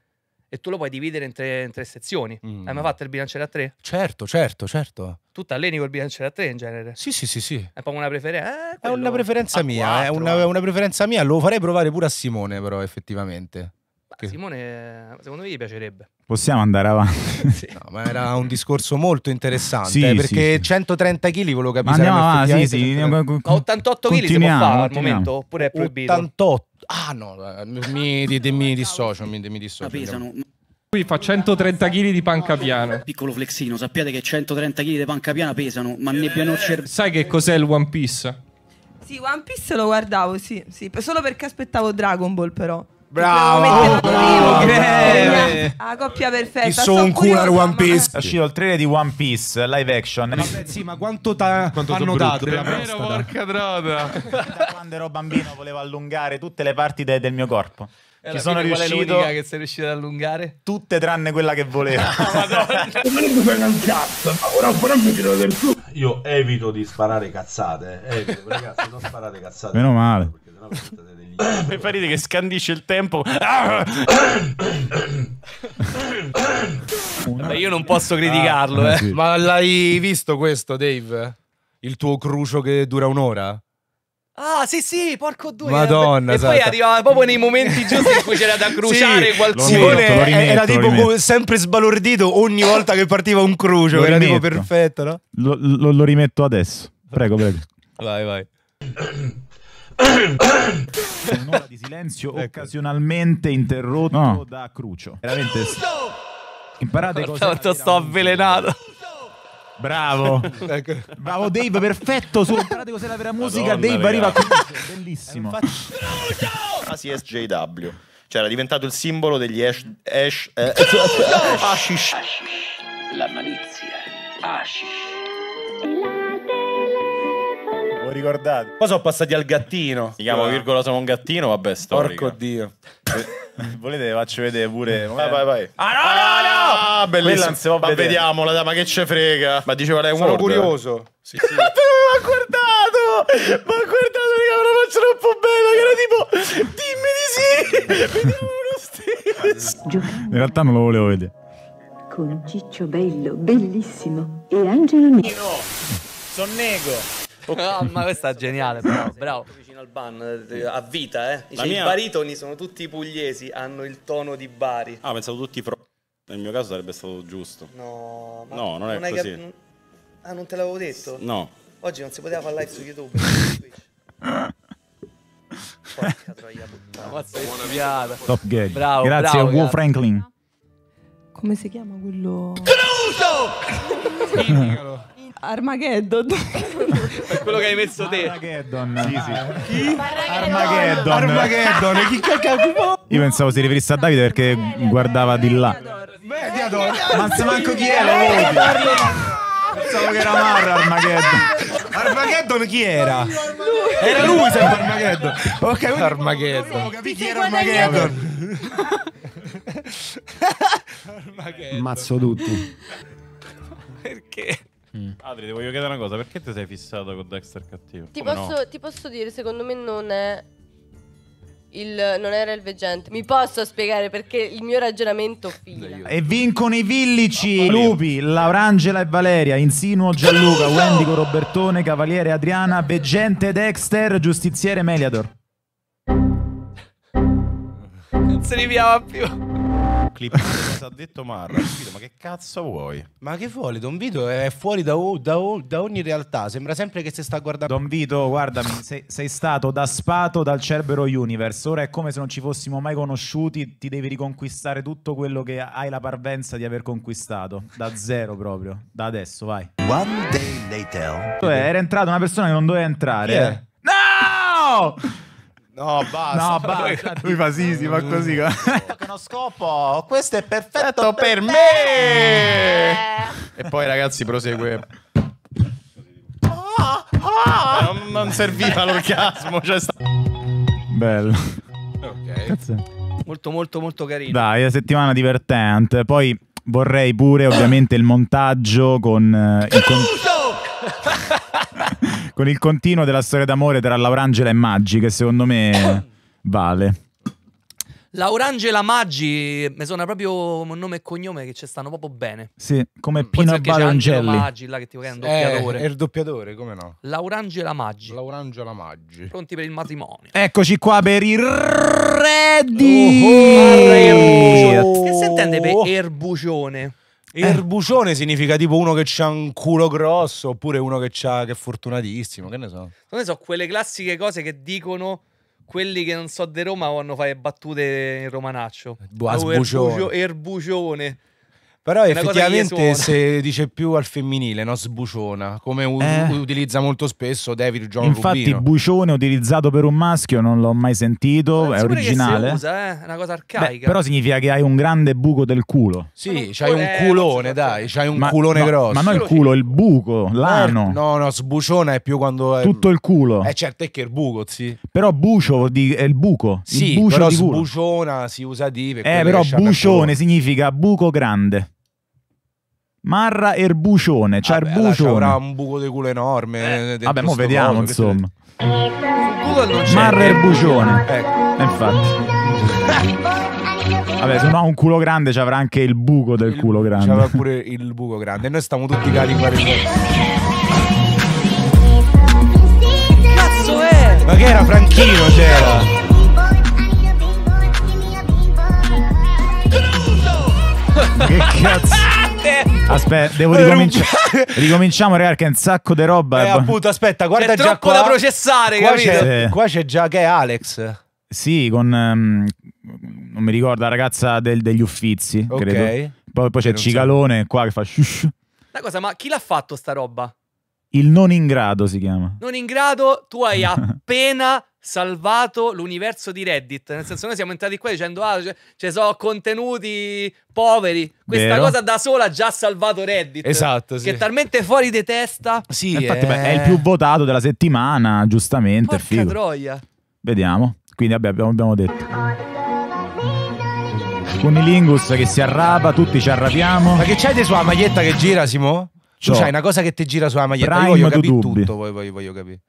Speaker 3: e tu lo puoi dividere in tre, in tre sezioni. Mm. Hai mai fatto il bilanciere a tre?
Speaker 4: Certo, certo, certo.
Speaker 3: Tu ti alleni col bilanciere a tre in genere? Sì, sì, sì, sì. È proprio una preferenza.
Speaker 4: Eh, è una preferenza mia, è una, una preferenza mia. Lo farei provare pure a Simone, però, effettivamente tutti.
Speaker 3: Simone, secondo me gli piacerebbe.
Speaker 4: Possiamo andare avanti. sì. no, ma era un discorso molto interessante sì, perché sì, 130 kg volevo capire. andiamo avanti, sì, 88 kg si può fare al momento
Speaker 3: oppure è proibito? 88.
Speaker 4: Ah no, eh, mi, di, di, mi dissocio, mi, mi dissocio. Qui diciamo.
Speaker 3: fa 130 kg di panca piana. Piccolo flexino, sappiate che 130 kg di panca piana pesano, ma ne cervello. Sai che cos'è il One Piece?
Speaker 5: Sì, One Piece lo guardavo, sì, sì, solo perché aspettavo Dragon Ball però.
Speaker 4: Bravo,
Speaker 1: bravo, oh, bravo.
Speaker 5: La coppia perfetta.
Speaker 1: Chi sono un culo cooler One Piece. È uscito il trailer di One Piece live action. Vabbè, sì, ma quanto, ta- quanto hanno dato? È vero, porca trota. quando ero bambino volevo allungare tutte le parti de del mio corpo. Eh, Ci sono riuscito. Qual è che sei riuscito ad
Speaker 3: allungare?
Speaker 1: Tutte tranne quella che volevo.
Speaker 3: Ah,
Speaker 5: mi Ora del Io evito di sparare cazzate. Eh, evito, ragazzi, non sparate cazzate.
Speaker 1: Meno male. Perché sennò
Speaker 5: mi fa ridere che scandisce il
Speaker 4: tempo. Vabbè, io non posso criticarlo, ah, eh. sì. Ma l'hai visto questo, Dave? Il tuo crucio che dura un'ora?
Speaker 3: Ah, sì, sì, porco due. Madonna. E poi esatto. arrivava proprio nei momenti giusti in cui c'era da cruciare sì, qualcuno. Simone era tipo
Speaker 4: sempre sbalordito ogni volta che partiva un crucio. Lo era rimetto. tipo perfetto, no?
Speaker 1: Lo, lo, lo rimetto adesso. Prego, prego.
Speaker 4: vai, vai un'ora di silenzio ecco.
Speaker 1: occasionalmente interrotto no. da Crucio. Veramente. Imparate cosa. Tanto sto avvelenato. Bravo. ecco. Bravo Dave, perfetto. Solo imparate cos'è la vera musica. Madonna, Dave arriva a Crucio. Bellissimo. Infatti... Crucio!
Speaker 5: Ah, CSJW. Cioè era diventato il simbolo degli Ash... Ash... Eh, Ashish.
Speaker 4: La malizia. Ashish. lo ricordate. Poi sono passati al gattino. Si chiamo
Speaker 5: virgola sono un gattino, vabbè, storico. Porco Dio. Eh, volete faccio vedere pure. Vai, vai, vai. Ah no, ah, no,
Speaker 4: no! Ah, bellissimo.
Speaker 5: ma vediamola, dai, ma che ce frega? Ma diceva lei un Sono curioso.
Speaker 2: Sì, sì. ma guardato! Ma ha guardato, raga, una faccia troppo bella che era tipo dimmi di sì! Vediamo lo stesso.
Speaker 1: In realtà non lo volevo vedere.
Speaker 2: Con Ciccio Bello, bellissimo e Angelo Nero.
Speaker 3: Sonnego. Okay. No, ma questa è geniale, bravo, bravo. Vicino al ban, eh, a vita, eh. Dice, mia... I baritoni sono tutti pugliesi, hanno il tono di Bari. Ah, pensavo tutti pro... Nel mio caso sarebbe stato giusto. No, ma no, non è, non è così. Che... Ah, non te l'avevo detto? No. Oggi non si poteva fare live su YouTube. Porca troia puttana. Mazza che figata. Top gag. Bravo, Grazie bravo, a Wu
Speaker 1: Franklin.
Speaker 5: Come
Speaker 3: si chiama quello? Cruso! Armageddon. È quello che hai messo te. Armageddon. Sì, sì. Ah,
Speaker 4: chi? Eh, Armageddon. Armageddon. Chi cacchio?
Speaker 1: Io pensavo si riferisse a Davide perché guardava di là. Mediador. Ma se manco chi era, vedi. Pensavo che era Marra Armageddon.
Speaker 4: Armageddon chi era? Era lui sempre Armageddon. Ok, Armageddon. Capì chi era Armageddon? Ammazzo
Speaker 5: tutti. Perché? Mm. Adri, ti voglio chiedere una cosa, perché ti sei fissato con Dexter cattivo? Ti posso,
Speaker 1: no? ti posso, dire, secondo me non è il non era il veggente. Mi posso spiegare perché il mio ragionamento fila. E vincono i villici, oh, Lupi, Laurangela e Valeria, Insinuo, Gianluca, Wendico, Robertone, Cavaliere, Adriana, Veggente, Dexter, Giustiziere, Meliador.
Speaker 5: Non si arriviamo più clip cosa ha detto Marra. Ma che
Speaker 4: cazzo vuoi? Ma che vuoi? Don Vito è fuori da, da, da ogni realtà. Sembra sempre che si sta guardando.
Speaker 1: Don Vito, guardami, sei, sei stato daspato dal Cerbero Universe. Ora è come se non ci fossimo mai conosciuti. Ti devi riconquistare tutto quello che hai la parvenza di aver conquistato. Da zero proprio. Da adesso, vai. One day later. Era entrata una persona che non doveva entrare. Chi eh. No! No, basta. No, basta. Lui fa sì, si fa così. Eh. che uno scopo. Questo è perfetto per, per me. me.
Speaker 5: Eh. E poi, ragazzi, prosegue.
Speaker 4: Ah, ah.
Speaker 3: Non, non, serviva l'orgasmo. Cioè sta...
Speaker 5: Bello. Ok. Cazzo.
Speaker 3: Molto, molto, molto carino. Dai,
Speaker 1: settimana divertente. Poi vorrei pure, ovviamente, il montaggio con... Eh, il con con il continuo della storia d'amore tra Laurangela e Maggi, che secondo me vale.
Speaker 3: Laurangela Maggi, mi suona proprio un nome e cognome che ci stanno proprio bene.
Speaker 1: Sì, come Pino Balangeli. Maggi,
Speaker 3: là che ti prende eh, il doppiatore. È il doppiatore,
Speaker 1: come
Speaker 4: no?
Speaker 3: Laurangela Maggi. Laurangela Maggi. Pronti per il matrimonio.
Speaker 1: Eccoci qua per il Ready. Oh, oh, oh, che si intende per
Speaker 3: oh. erbucione? Erbucione
Speaker 4: eh. significa tipo uno che ha un culo grosso oppure uno che, c'ha, che è fortunatissimo, che ne so. Non
Speaker 3: ne so, quelle classiche cose che dicono quelli che non so di Roma vanno a fare battute in romanaccio. Boh, Erbucione. Erbucione. Però effettivamente se
Speaker 4: dice più al femminile, no? Sbuciona, come eh. utilizza molto spesso David John Infatti Rubino.
Speaker 1: bucione utilizzato per un maschio non l'ho mai sentito, non è originale. Che usa,
Speaker 4: eh? È una cosa arcaica. Beh, però
Speaker 1: significa che hai un grande buco del culo.
Speaker 4: Sì, c'hai un culone, dai, c'hai un ma, culone no, grosso. Ma non il culo,
Speaker 1: il buco, l'ano.
Speaker 4: No, no, sbuciona è più quando è... Tutto
Speaker 1: il culo. Eh
Speaker 4: certo, è che il buco, sì.
Speaker 1: Però bucio di, è il buco. Sì, il bucio però
Speaker 4: sbuciona si usa di... eh, però bucione
Speaker 1: significa buco grande. Marra Erbucione. C'è vabbè, Erbucione. Avrà un
Speaker 4: buco di culo enorme. Eh, eh vabbè,
Speaker 1: mo vediamo, modo, insomma.
Speaker 3: Marra Erbucione. Eh, ecco.
Speaker 1: Eh, infatti. Vabbè, se non ha un culo grande, ci avrà anche il buco del il, culo grande. Ci avrà pure il
Speaker 4: buco grande. E noi stiamo tutti cali qua Cazzo è? Ma che era Franchino c'era? che cazzo niente.
Speaker 1: Aspetta, devo eh, ricominciare. Ricominciamo, ragazzi, che è un sacco di roba. Eh, eh appunto,
Speaker 4: aspetta, guarda c'è già qua. da processare, qua c'è, eh. qua c'è già che è Alex.
Speaker 1: Sì, con... Um, non mi ricordo, la ragazza del, degli Uffizi, okay. credo. Poi, poi c'è Cicalone, so. qua che fa... Shush.
Speaker 3: La cosa, ma chi l'ha fatto sta roba?
Speaker 1: Il non in grado si chiama.
Speaker 3: Non in grado, tu hai appena salvato l'universo di Reddit. Nel senso, noi siamo entrati qua dicendo: Ah, ci cioè, sono contenuti poveri. Questa Vero. cosa da sola ha già salvato Reddit. Esatto. Sì. Che è talmente fuori di testa. Sì, eh, infatti, eh... beh, è il più
Speaker 1: votato della settimana, giustamente. Porca figo. troia. Vediamo. Quindi abbiamo, abbiamo detto.
Speaker 4: Cunilingus che si arrapa, tutti ci arrabbiamo. Ma che c'hai di sua maglietta che gira, Simo? C'hai una cosa che ti gira sulla maglietta. Prime io voglio capire tutto, voglio, voglio, voglio capire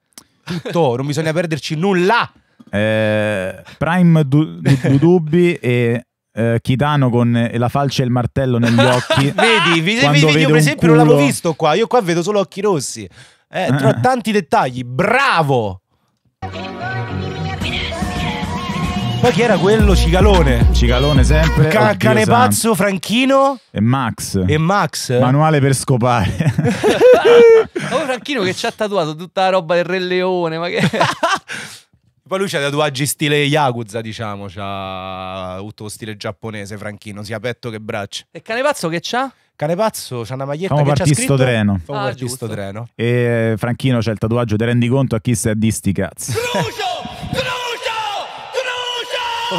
Speaker 4: tutto, non bisogna perderci nulla. Eh, Prime du- du-
Speaker 1: Dubbi e eh, Chitano con la falce e il martello negli occhi. vedi,
Speaker 4: vedi, vedi io per esempio non l'avevo visto qua, io qua vedo solo occhi rossi. Eh, tra eh, eh. tanti dettagli, bravo! Poi chi era quello?
Speaker 1: Cicalone. Cicalone sempre. Ca- cane pazzo, Franchino. E Max. E Max. Manuale per scopare.
Speaker 3: oh, Franchino che ci ha tatuato tutta la roba del Re Leone, ma che...
Speaker 4: Poi lui c'ha tatuaggi stile Yakuza, diciamo, c'ha tutto stile giapponese, Franchino, sia petto che braccia. E Canepazzo che c'ha? Canepazzo c'ha una maglietta Famo che c'ha scritto... treno. Famo ah, partito treno.
Speaker 1: E Franchino c'ha il tatuaggio, ti rendi conto a chi sei a di cazzi. Lucio!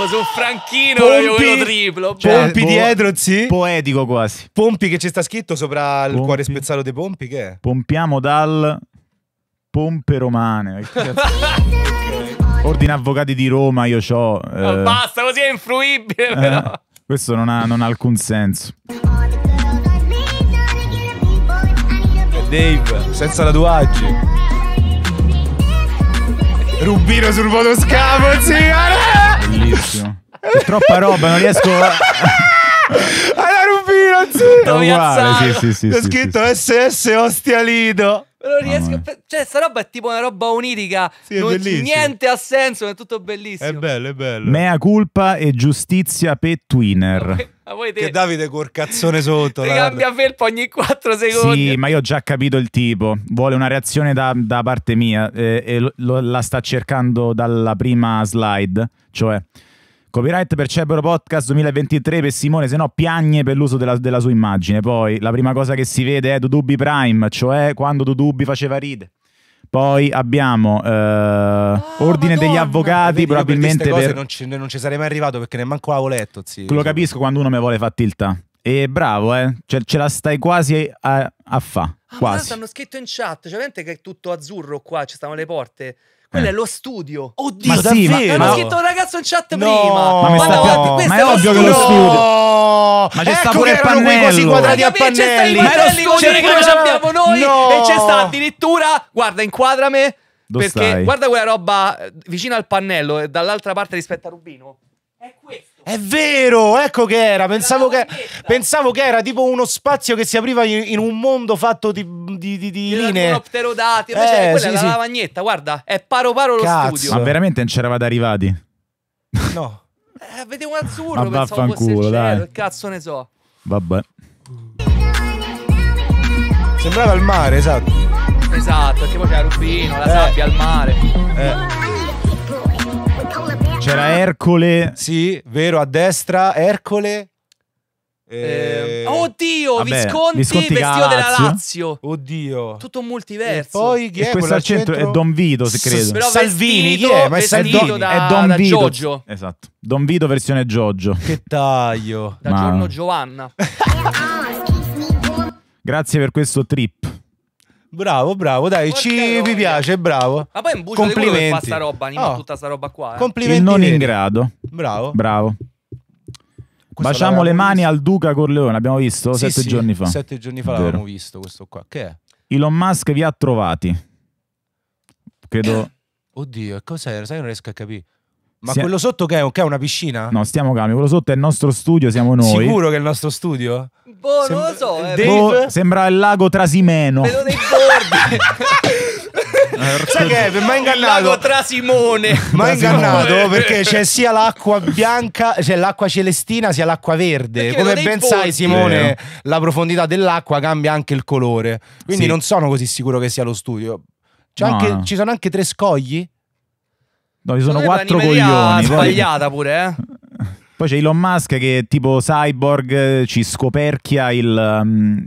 Speaker 3: su franchino Pompi, quello triplo. Cioè, pompi po- boh. dietro,
Speaker 1: sì. Poetico quasi. Pompi che ci sta scritto
Speaker 4: sopra pompi. il cuore spezzato dei pompi, che è?
Speaker 1: Pompiamo dal pompe romane. Ordine avvocati di Roma, io c'ho Eh... basta,
Speaker 3: così è infruibile. Eh,
Speaker 1: questo non ha, non ha alcun senso.
Speaker 4: Dave, senza tatuaggi. Rubino sul motoscafo, zio! bellissimo.
Speaker 1: C'è
Speaker 3: troppa roba, non riesco a... Alla rubino, zitto! Uguale, sì,
Speaker 4: sì, sì, C'è sì, scritto sì, sì. SS Ostia Non
Speaker 3: riesco a... Cioè, sta roba è tipo una roba onirica. Sì, non... Niente ha senso, è tutto bellissimo. È bello, è bello.
Speaker 1: Mea culpa e giustizia per Twinner
Speaker 3: te...
Speaker 4: Che Davide corcazzone sotto. Ti cambia
Speaker 3: felpa ogni 4 secondi.
Speaker 1: Sì, ma io ho già capito il tipo. Vuole una reazione da, da parte mia eh, e lo, la sta cercando dalla prima slide. Cioè, copyright per Cerbero Podcast 2023 per Simone, se no piagne per l'uso della, della, sua immagine. Poi la prima cosa che si vede è Dudubi Prime, cioè quando Dudubi faceva ride. Poi abbiamo eh, Ordine oh, degli Avvocati, Vedi, probabilmente... Per per... Non,
Speaker 4: ci, non, ci, sarei mai arrivato perché nemmeno l'avevo letto. Zio. Lo
Speaker 1: capisco quando uno mi vuole far tilta. E bravo, eh. Cioè, ce la stai quasi a, a fa. Ah, quasi. Ma
Speaker 3: hanno scritto in chat, cioè, vedete che è tutto azzurro qua, ci stanno le porte quello eh. è lo studio. Oddio, ma sì, davvero? Ma, ma scritto un ragazzo in chat no, prima. Ma, mi sta no, ma è ovvio che lo studio. No, ma c'è ecco sta pure il pannello. quasi quadrati a pannelli. Ma c'è sta ecco pannelli che noi abbiamo noi no. e c'è sta addirittura guarda inquadrame Do perché stai? guarda quella roba eh, vicino al pannello e eh, dall'altra parte rispetto a Rubino. È
Speaker 4: questo. È vero, ecco che era. Pensavo che, pensavo che, era tipo uno spazio che si apriva
Speaker 3: in, in un mondo fatto di, di, di, di linee. Uno pterodati. Invece eh, quella sì, era sì. la lavagnetta, guarda, è paro paro Cazzo. lo studio. Ma
Speaker 1: veramente non c'eravate arrivati?
Speaker 3: No. Eh, vedevo azzurro, Ma pensavo fosse culo, il cielo, Che cazzo ne so.
Speaker 4: Vabbè. Sembrava il mare, esatto.
Speaker 3: Esatto, perché poi c'era Rubino, la eh. sabbia al mare.
Speaker 4: Eh. C'era Ercole. Sì, vero, a destra Ercole.
Speaker 3: Eh,
Speaker 4: eh oddio, vabbè, Visconti, Visconti vestito della
Speaker 3: Lazio. Oddio. Tutto un multiverso. E poi chi è e questo al centro, centro è Don
Speaker 4: Vito,
Speaker 1: se credo. S- Salvini, chi è? Ma è, Don, da, è Don da Vito. Giorgio. Esatto. Don Vito versione Giorgio. Che taglio. Da Ma... giorno
Speaker 3: Giovanna.
Speaker 1: Grazie per questo trip. Bravo, bravo,
Speaker 4: dai, Porca ci, vi piace, bravo.
Speaker 1: Ma poi è un bucio Complimenti. di culo che fa sta roba, anima oh. tutta
Speaker 3: sta roba qua. Eh. Complimenti. non in grado. Bravo. Bravo. Questo Baciamo le
Speaker 1: mani visto. al Duca Corleone, abbiamo visto sì, sette sì, giorni fa. Sette
Speaker 4: giorni fa Vero. l'avevamo visto questo qua. Che è?
Speaker 1: Elon Musk vi ha trovati. Credo... Eh.
Speaker 4: Oddio, cos'era? Sai, non riesco a capire. Ma si quello sotto che è? che è, una piscina? No,
Speaker 1: stiamo calmi. Quello sotto è il nostro studio, siamo noi. Sicuro
Speaker 4: che è il nostro studio?
Speaker 3: Boh, Sem non lo so. Eh. Dave... Boh,
Speaker 1: sembra il lago Trasimeno. Vedo
Speaker 3: dei bordi.
Speaker 4: Sai che è?
Speaker 3: mi ha ingannato? Il Lago Trasimone.
Speaker 4: Mi ha ingannato perché c'è sia l'acqua bianca, c'è l'acqua celestina, sia l'acqua verde. Perché Come ben sai, Simone, eh. la profondità dell'acqua cambia anche il colore. Quindi sì. non sono così sicuro che sia lo studio. No. Anche, ci sono anche tre scogli? No, ci sono quattro coglioni. sbagliata
Speaker 3: poi... pure,
Speaker 1: eh? Poi c'è Elon Musk che tipo cyborg eh, ci scoperchia il, um,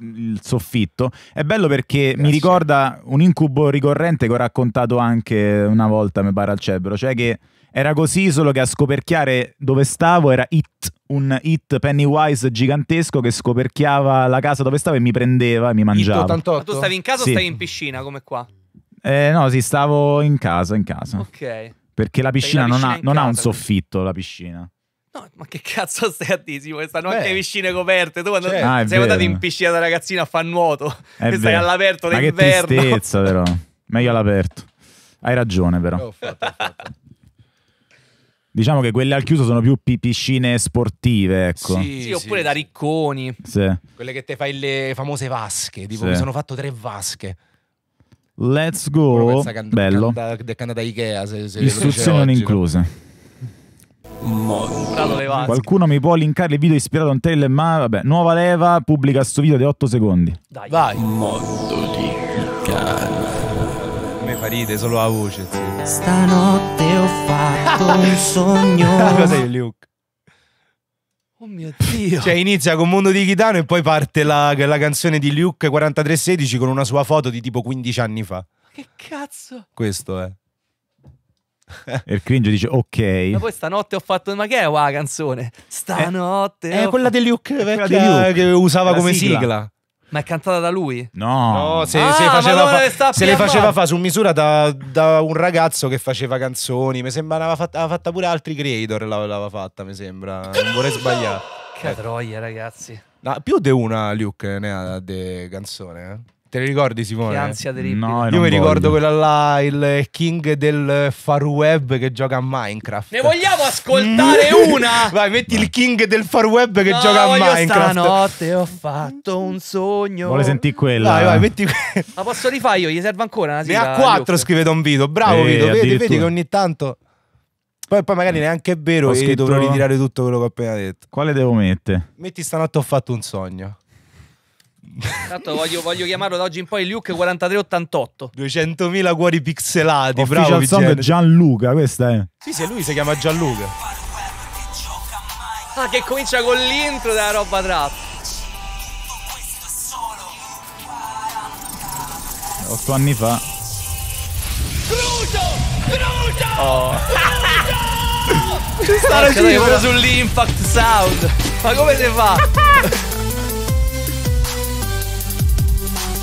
Speaker 1: il soffitto. È bello perché Grazie. mi ricorda un incubo ricorrente che ho raccontato anche una volta, mi pare al cerbero, cioè che era così solo che a scoperchiare dove stavo era It, un It Pennywise gigantesco che scoperchiava la casa dove stavo e mi prendeva e mi mangiava. Ma tu stavi in casa sì. o stavi in
Speaker 3: piscina come qua?
Speaker 1: Eh, no, sì, stavo in casa, in casa. Ok. Perché la piscina, la piscina non, ha, non casa, ha, un soffitto, la piscina.
Speaker 3: No, ma che cazzo stai a dire? Ci stanno Beh. anche piscine coperte. Tu quando cioè, ah, sei andato in piscina da ragazzina a far nuoto è e stai all'aperto d'inverno. Ma che tristezza
Speaker 1: però. Meglio all'aperto. Hai ragione però.
Speaker 3: Ho fatto, ho fatto.
Speaker 1: Diciamo che quelle al chiuso sono più piscine sportive, ecco. Sì, sì
Speaker 3: oppure sì. da ricconi. Sì. Quelle che te fai
Speaker 4: le famose vasche, tipo sì. mi sono fatto tre vasche.
Speaker 1: Let's go. Can- Bello.
Speaker 4: Del can- Ikea. Se, se Istruzioni non incluse.
Speaker 1: Qualcuno mi può linkare il video ispirato a un trailer? Ma vabbè, nuova leva pubblica sto video di 8 secondi.
Speaker 4: Dai, vai. Mondo di cane. Me fa ride solo la voce. Zio.
Speaker 1: Stanotte ho fatto un sogno. Cos'è il
Speaker 4: Luke? Oh mio Dio. Cioè inizia con Mondo di Chitano e poi parte la, la, canzone di Luke 4316 con una sua foto di tipo 15 anni fa. che
Speaker 3: cazzo?
Speaker 4: Questo è. Eh. e il cringe dice ok. Ma
Speaker 3: poi stanotte ho fatto. Ma che è la canzone? Stanotte. È, eh, è quella fatto... di Luke vecchia, quella di Luke. che
Speaker 4: usava come sigla. sigla.
Speaker 3: Ma è cantata da lui?
Speaker 4: No, no se, ah, se, faceva fa, le, se le faceva fa su misura da, da, un ragazzo che faceva canzoni. Mi sembra l'aveva fatta, fatta, pure altri creator. L'aveva fatta, mi sembra. Non vorrei sbagliare.
Speaker 3: Che troia, ragazzi.
Speaker 4: No, ah, più di una Luke ne ha di canzone, eh? Te li ricordi Simone? Che ansia terribile. No, Io mi ricordo quella là, il king del far web che gioca a Minecraft. Ne
Speaker 3: vogliamo ascoltare mm. una?
Speaker 4: Vai, metti il king del far web che no, gioca a Minecraft. Stanotte
Speaker 3: ho fatto un sogno. Vuole sentire quella? Vai, vai, metti quella. La posso rifare io? Gli serve ancora una sera? Ne ha quattro,
Speaker 4: scrive Don Vito. Bravo eh, Vito, vedi, vedi che ogni tanto... Poi, poi, magari neanche è vero ho scritto... dovrò ritirare tutto quello che ho appena detto. Quale devo mettere? Metti stanotte ho fatto un sogno.
Speaker 3: Tanto voglio, voglio, chiamarlo da oggi in poi Luke 4388. 200.000 cuori pixelati. Official bravo, song è
Speaker 1: Gianluca, questa è.
Speaker 3: Sì, se lui si chiama Gianluca. Ah, che comincia con l'intro della roba trap.
Speaker 1: 8 anni fa.
Speaker 2: Bruto!
Speaker 3: Bruto! Oh. Bruto! Stare ecco, sull'impact sound. Ma come si fa?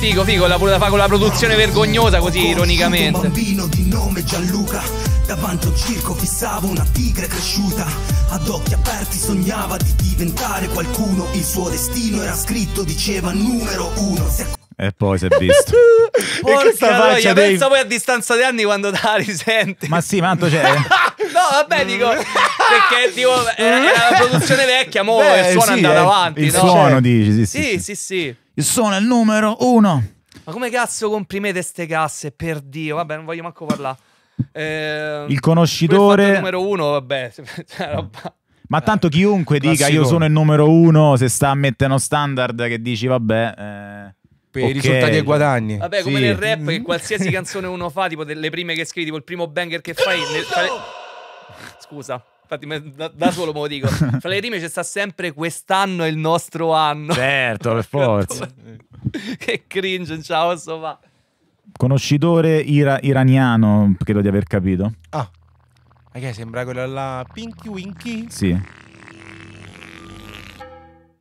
Speaker 3: figo, figo, la, la fa con la produzione vergognosa così ironicamente. Un bambino di nome Gianluca. Davanti a un circo fissavo una tigre cresciuta. Ad occhi aperti sognava di diventare qualcuno. Il suo destino era scritto, diceva numero uno.
Speaker 1: E poi si è visto. Porca faccia, dei... pensa
Speaker 3: poi a distanza di anni quando te la risenti. Ma sì, tanto c'è. no, vabbè, dico. perché tipo, era, era la produzione vecchia, mo Beh, il suono sì, è andato eh, avanti. Il no?
Speaker 1: suono, cioè, dici, sì sì,
Speaker 3: sì sì, sì,
Speaker 1: Il suono è il numero uno.
Speaker 3: Ma come cazzo comprimete ste casse, per Dio? Vabbè, non voglio manco parlare. Eh, il conoscitore... Il numero uno, vabbè. Cioè, roba...
Speaker 1: Ma tanto chiunque eh, dica classico. io sono il numero uno, se sta a mettere uno standard che dici vabbè... Eh per okay. i risultati e guadagni. Vabbè, come sì. nel
Speaker 3: rap, che qualsiasi canzone uno fa, tipo delle prime che scrivi, tipo il primo banger che fai. Nel... Scusa. Infatti, da, da, solo me lo dico. Fra le rime c'è sta sempre quest'anno è il nostro anno. Certo, per forza. che cringe, ciao, insomma.
Speaker 1: Conoscitore ira iraniano, credo di aver capito.
Speaker 4: Ah, ma che sembra quella là Pinky Winky?
Speaker 1: Sì.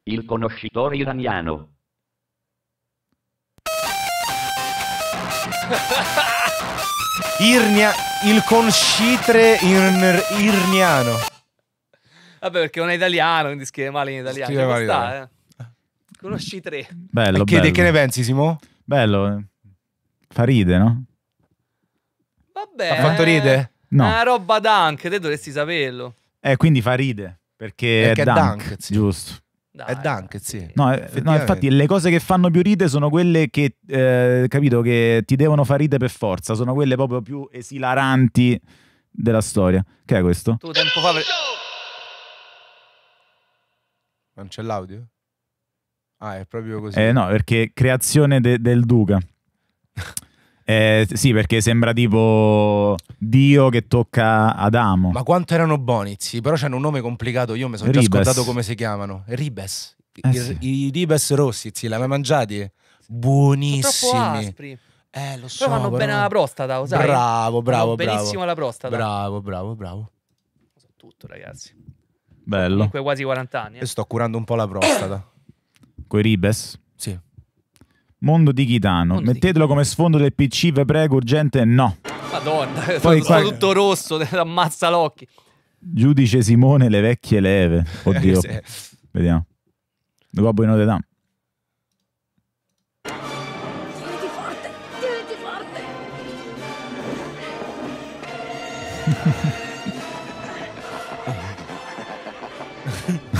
Speaker 1: Il conoscitore iraniano.
Speaker 4: Irnia, il conscitre ir irniano.
Speaker 3: Vabbè, perché non è italiano, quindi scrive male in italiano. Scrive male sta, eh. Conoscitre. Bello, che, bello. che
Speaker 1: ne pensi, Simo? Bello. Eh. Fa ride, no?
Speaker 3: Vabbè. Ha fatto ride? Eh, no. È una roba dunk, te dovresti saperlo.
Speaker 1: Eh, quindi fa ride.
Speaker 3: Perché, perché è, dunk, è
Speaker 4: dunk giusto.
Speaker 3: Dai. È Dunkett, sì. No,
Speaker 1: eh, no, infatti le cose che fanno più ride sono quelle che, eh, capito, che ti devono far ride per forza, sono quelle proprio più esilaranti della storia. Che è questo?
Speaker 3: Tu tempo fa... Per...
Speaker 4: Non c'è l'audio? Ah, è proprio così. Eh no,
Speaker 1: perché creazione de del Duca. Eh, sì, perché sembra tipo Dio che tocca Adamo. Ma
Speaker 4: quanto erano Bonizzi? Però c'hanno un nome complicato, io mi sono già scordato come si chiamano. Ribes. Eh, I, sì. I Ribes rossi, sì, l'hai mai mangiati? Buonissimi. Eh, lo so. Però vanno però... bene alla prostata, lo sai? Bravo, bravo, bravo. benissimo alla prostata. Bravo, bravo, bravo. So tutto, ragazzi.
Speaker 3: Bello. Comunque quasi 40
Speaker 4: anni. Eh. sto curando un po' la prostata.
Speaker 1: Coi ribes? Sì. Mondo di Chitano. Mettetelo come sfondo del PC, ve prego, urgente no.
Speaker 3: Madonna, Poi sono, qua... tutto rosso, ammazza l'occhio.
Speaker 1: Giudice Simone, le vecchie leve. Oddio. sì. Vediamo. Dopo in Notre Dame.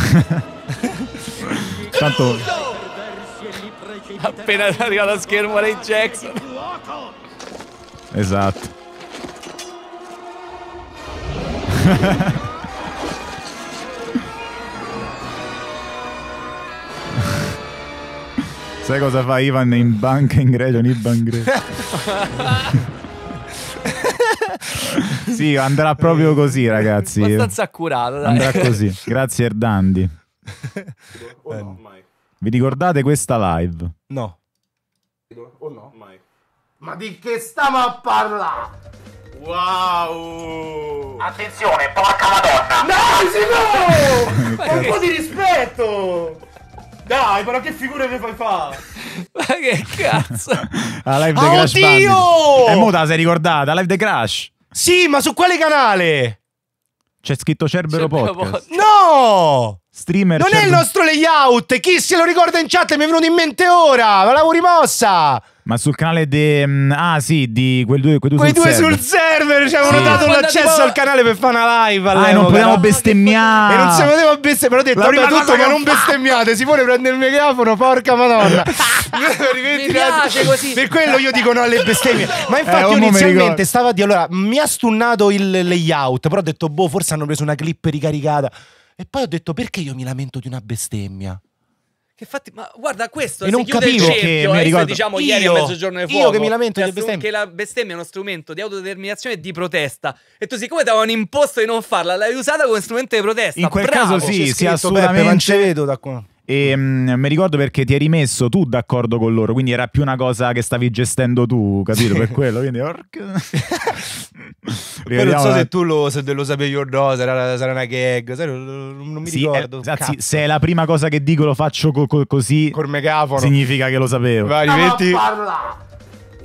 Speaker 3: Tanto appena arriva lo schermo Ray Jackson.
Speaker 1: Esatto. Sai cosa fa Ivan in banca in greco, in Iban greco? sì, andrà proprio così, ragazzi. Abbastanza accurato, dai. Andrà così. Grazie Erdandi.
Speaker 4: Eh.
Speaker 1: Vi ricordate questa live? No.
Speaker 4: O no? Mai. Ma di che stiamo a parlare? Wow! Attenzione, porca madonna! No, si no! un po' di rispetto! Dai, però che figure che fai fare? Ma
Speaker 1: che cazzo? La live oh, ah, the Crash Oddio! E mo te sei ricordata, la live the Crash? Sì, ma su quale canale? C'è scritto Cerbero, Cerbero Podcast. Podcast. No! Streamer Non Cerbero... è il nostro
Speaker 4: layout! Chi se lo ricorda in chat mi è venuto in mente ora! Me l'avevo rimossa!
Speaker 1: Ma sul canale di... Mm, ah sì, di quei due, quei due, quei sul, due server. sul
Speaker 4: server. Ci avevano sì. dato l'accesso al canale per fare una live. Ah, non potevamo
Speaker 1: bestemmiare. E non si
Speaker 4: poteva bestemmiare. però Ho detto la prima tutto che non fa. bestemmiate. Si vuole prendere il microfono, porca madonna. Mi piace così. Per quello io dico no alle bestemmie. Ma infatti eh, inizialmente stava a dire... Allora, mi ha stunnato il layout, però ho detto, boh, forse hanno preso una clip ricaricata. E poi ho detto, perché io mi lamento di una bestemmia?
Speaker 3: Infatti, ma guarda questo. E non capivo il cerchio, che mi eh, ricordo. diciamo io, ieri a mezzogiorno di fuoco. Io che mi lamento che, bestemmia. che la bestemmia è uno strumento di autodeterminazione e di protesta. E tu, siccome ti avevano imposto di non farla, l'hai usata come strumento di protesta. In quel Bravo. caso, sì, sì, assolutamente. non ci
Speaker 4: vedo da qua.
Speaker 1: E ehm, mi ricordo perché ti eri messo tu d'accordo con loro, quindi era più una cosa che stavi gestendo tu, capito? Sì. Per
Speaker 4: quello, quindi. Poi non so se tu lo, se lo sapevi o no, sarà, sarà una gag, non, mi sì, eh, ricordo. È, anzi, se
Speaker 1: è la prima cosa che dico lo faccio co- co- così, col megafono, significa che lo sapevo. Vai, metti.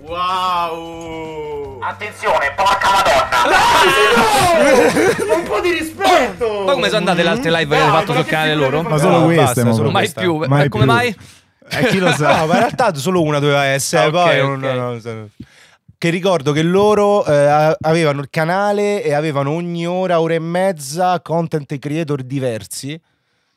Speaker 5: Wow! Attenzione, porca madonna! Ah, no! un po' di rispetto!
Speaker 1: Ma come
Speaker 3: sono andate le altre live che avete fatto toccare loro? Ma solo queste, ma solo mai più. Mai ma eh, come mai? Eh, chi lo sa? ma in
Speaker 2: realtà
Speaker 4: solo una doveva essere, poi che ricordo che loro eh, avevano il canale e avevano ogni ora, ora e mezza content creator diversi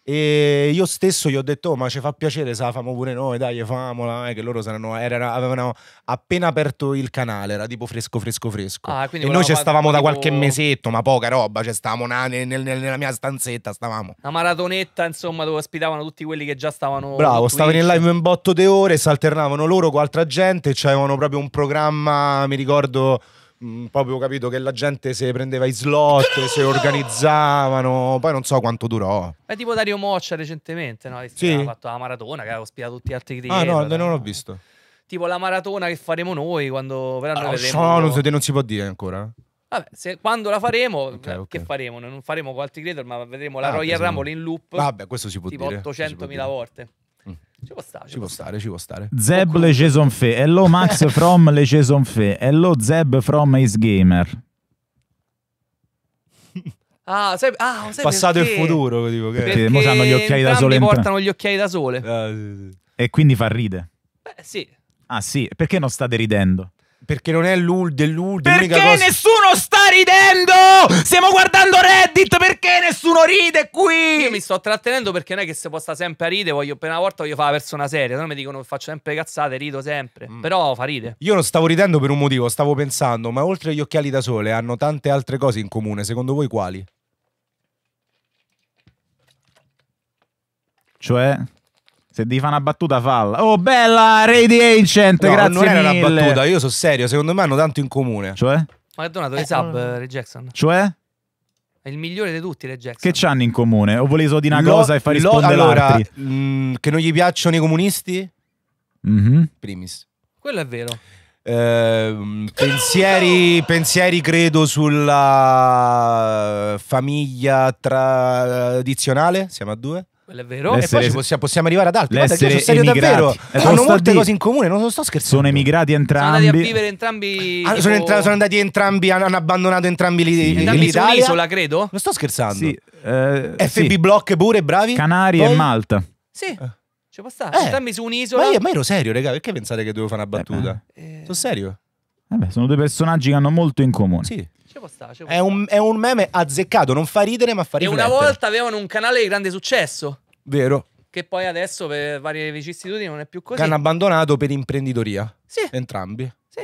Speaker 4: e io stesso gli ho detto, oh, ma ci fa piacere, se la famo pure noi, dai, famola, eh, che loro saranno, erano, avevano appena aperto il canale, era tipo fresco, fresco, fresco. Ah, e noi ci stavamo tipo... da qualche mesetto, ma poca roba, cioè stavamo nel, nel, nella mia stanzetta, stavamo.
Speaker 3: Una maratonetta, insomma, dove ospitavano tutti quelli che già stavano... Bravo, stavano in
Speaker 4: live un botto di ore, si alternavano loro con altra gente, c'avevano proprio un programma, mi ricordo Mm, proprio capito che la gente se prendeva i slot, si organizzavano, poi non so quanto durò.
Speaker 3: È tipo Dario Moccia recentemente, no? sì. ha fatto la maratona, che aveva ospitato tutti gli altri criticati. Ah no, no, non ho visto. Tipo la maratona che faremo noi quando... Però ah, no, no, no,
Speaker 4: non si può dire ancora.
Speaker 3: Vabbè, se, quando la faremo, okay, okay. che faremo? Non faremo con altri creator, ma vedremo la ah, Royal Rumble in loop. Vabbè, questo si può tipo dire. 800.000 volte. Mm. Ci può stare, ci, ci può stare, ci può stare. Zeb
Speaker 1: le Jason Fe, hello Max from le Jason Fe, hello Zeb from Ace Gamer.
Speaker 3: Ah, sai, ah, sai Passato e futuro,
Speaker 1: dico, che... perché mo hanno gli occhiali da sole. portano
Speaker 3: gli occhiali da sole. Ah, sì, sì.
Speaker 1: E quindi fa ride. Beh, sì. Ah sì, perché non state ridendo?
Speaker 3: Perché non è l'ul Perché cosa... nessuno sta ridendo Stiamo guardando Reddit Perché nessuno ride qui Io mi sto trattenendo perché non è che si possa sempre ridere Voglio appena una volta voglio fare la persona seria Se no mi dicono che faccio sempre cazzate Rido sempre mm. Però fa ride
Speaker 4: Io non stavo ridendo per un motivo Stavo pensando Ma oltre agli occhiali da sole Hanno tante altre cose in comune Secondo voi quali? Cioè se devi fare una battuta, falla. Oh, bella Lady Ancient, no, grazie non mille. Non era una battuta, io sono serio, secondo me hanno tanto in comune. Cioè?
Speaker 3: Ma ha donato le sub, eh, Ray Jackson. Cioè? È il migliore di tutti, Ray Jackson.
Speaker 4: Che c'hanno in comune? O volevi solo dire una lo, cosa e far rispondere lo, allora, mh, mm, che non gli piacciono i comunisti? Mm -hmm. Primis. Quello è vero. Eh, pensieri, pensieri credo sulla famiglia tradizionale, siamo a due. Quello è vero. L'essere, e poi possiamo, possiamo, arrivare ad altri. Guarda, sono serio emigrati. davvero. Eh, Hanno molte cose in comune, non sto scherzando. Sono emigrati entrambi. Sono andati a vivere
Speaker 3: entrambi. Ah, sono, entra- sono,
Speaker 4: andati entrambi, hanno abbandonato entrambi sì. l'Italia. un'isola,
Speaker 3: credo. Non sto scherzando. Sì. Eh, FB sì.
Speaker 4: Block pure, bravi. Canari poi... e Malta.
Speaker 3: Sì. Eh. Ci può stare. Eh. Entrambi su un'isola. Ma io ma ero serio,
Speaker 4: raga. Perché pensate che dovevo fare una eh, battuta? Eh, sono serio. Vabbè, eh sono due personaggi che hanno molto in comune. Sì. Ci può stare, ci può è, un, è, un, meme azzeccato, non fa ridere ma fa ridere. E una volta
Speaker 3: avevano un canale di grande successo. Vero. Che poi adesso per varie vicissitudini non è più così. Che hanno
Speaker 4: abbandonato per imprenditoria. Sì. Entrambi. Sì.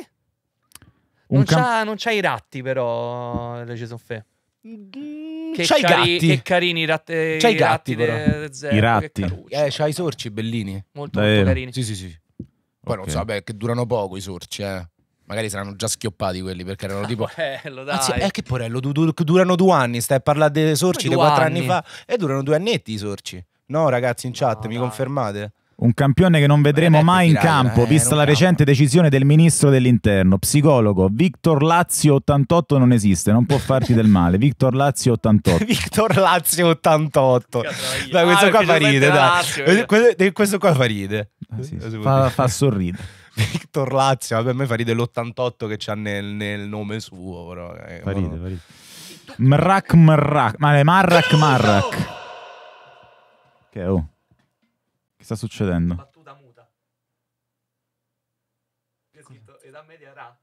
Speaker 4: Un non,
Speaker 3: c'ha, non c'ha i ratti però, le Gesonfè. Mm, che c'ha cari, gatti. Che carini rat- i ratti. Gatti, de, zero, I ratti. Caruccio,
Speaker 4: eh, c'hai i sorci bellini. Molto, molto carini. Sì, sì, sì. Poi okay. non so, beh, che durano poco i sorci, eh. Magari saranno già schioppati quelli perché erano ah, tipo. Porello, ah, dai. Anzi, eh, è che Porello du- du- durano due anni. Stai a parlare dei sorci di quattro anni. fa. E eh, durano due annetti i sorci. No, ragazzi, in chat, no, mi dai. confermate? Un campione che non vedremo mai in campo, eh, vista
Speaker 1: la campo. recente decisione del ministro dell'interno, psicologo Victor Lazio 88 non esiste, non può farti del male. Victor Lazio 88.
Speaker 4: Victor Lazio 88. Dai, questo ah, qua fa ride, dai. Lazio, questo, questo qua fa ride. Ah, sì, sì. Eh, fa, fa sorridere. Victor Lazio, vabbè, a me fa ridere l'88 che c'ha nel, nel nome suo, però. Eh, fa ridere,
Speaker 1: Mrak Mrak, ma le Marrak Marrak. Che okay, oh. Che sta succedendo? Battuta muta.
Speaker 3: Che è scritto età media ra.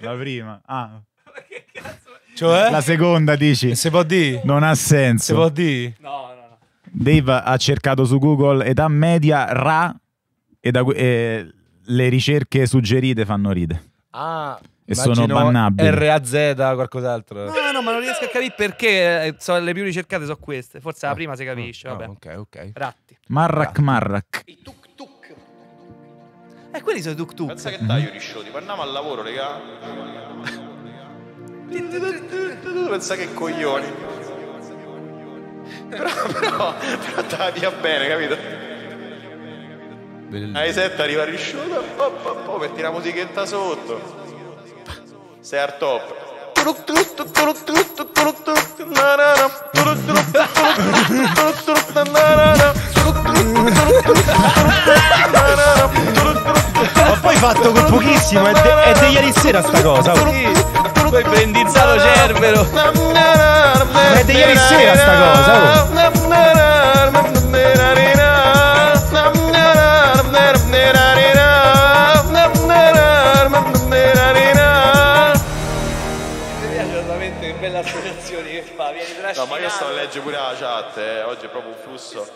Speaker 1: La prima. Ah. Ma che cazzo? Cioè? La seconda dici. Se può di? Non ha senso. Se può di? No, no, no. Dave ha cercato su Google ed età media ra e, da, e le ricerche suggerite fanno ride. Ah, e sono bannabili.
Speaker 4: RAZ, qualcos'altro. No,
Speaker 3: no, ma non riesco a capire perché eh, so, le più ricercate sono queste. Forse la ah, prima si capisce. Ah, vabbè. No, ok, ok. Ratti.
Speaker 1: Marrak, Ratti. Marrak. I tuk tuk.
Speaker 3: Eh, quelli sono i tuk tuk. Pensa che taglio di show, tipo andiamo al lavoro, raga.
Speaker 5: Pensa che coglioni. Però, però, però te bene, capito? Bello. Hai sette arriva risciuto, pop, pop, pop, metti la musichetta sotto. Sei al top.
Speaker 4: Ma poi fatto con pochissimo, è, de- è di ieri sera sta cosa.
Speaker 3: Sì. Poi brandizzato Cerbero. È di ieri sera sta cosa.
Speaker 5: Oh. io sto a leggere pure la chat, eh. oggi è proprio un flusso.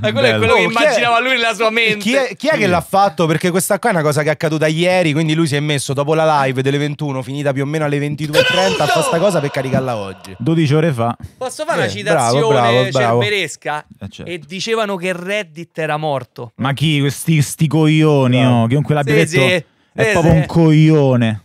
Speaker 5: Ma eh, quello Bello. è quello che immaginava lui
Speaker 3: nella sua mente. Chi è, chi è che l'ha
Speaker 4: fatto? Perché questa qua è una cosa che è accaduta ieri, quindi lui si è messo dopo la live delle 21, finita più o meno alle 22.30, a fare sta cosa per caricarla oggi. 12 ore fa.
Speaker 3: Posso fare eh, una citazione bravo, cioè, bravo, bravo. cerberesca? Eh, certo. E dicevano che Reddit era morto.
Speaker 1: Ma chi? Questi sti coglioni, oh, chiunque l'abbia sì, detto sì. è sì, proprio un coglione.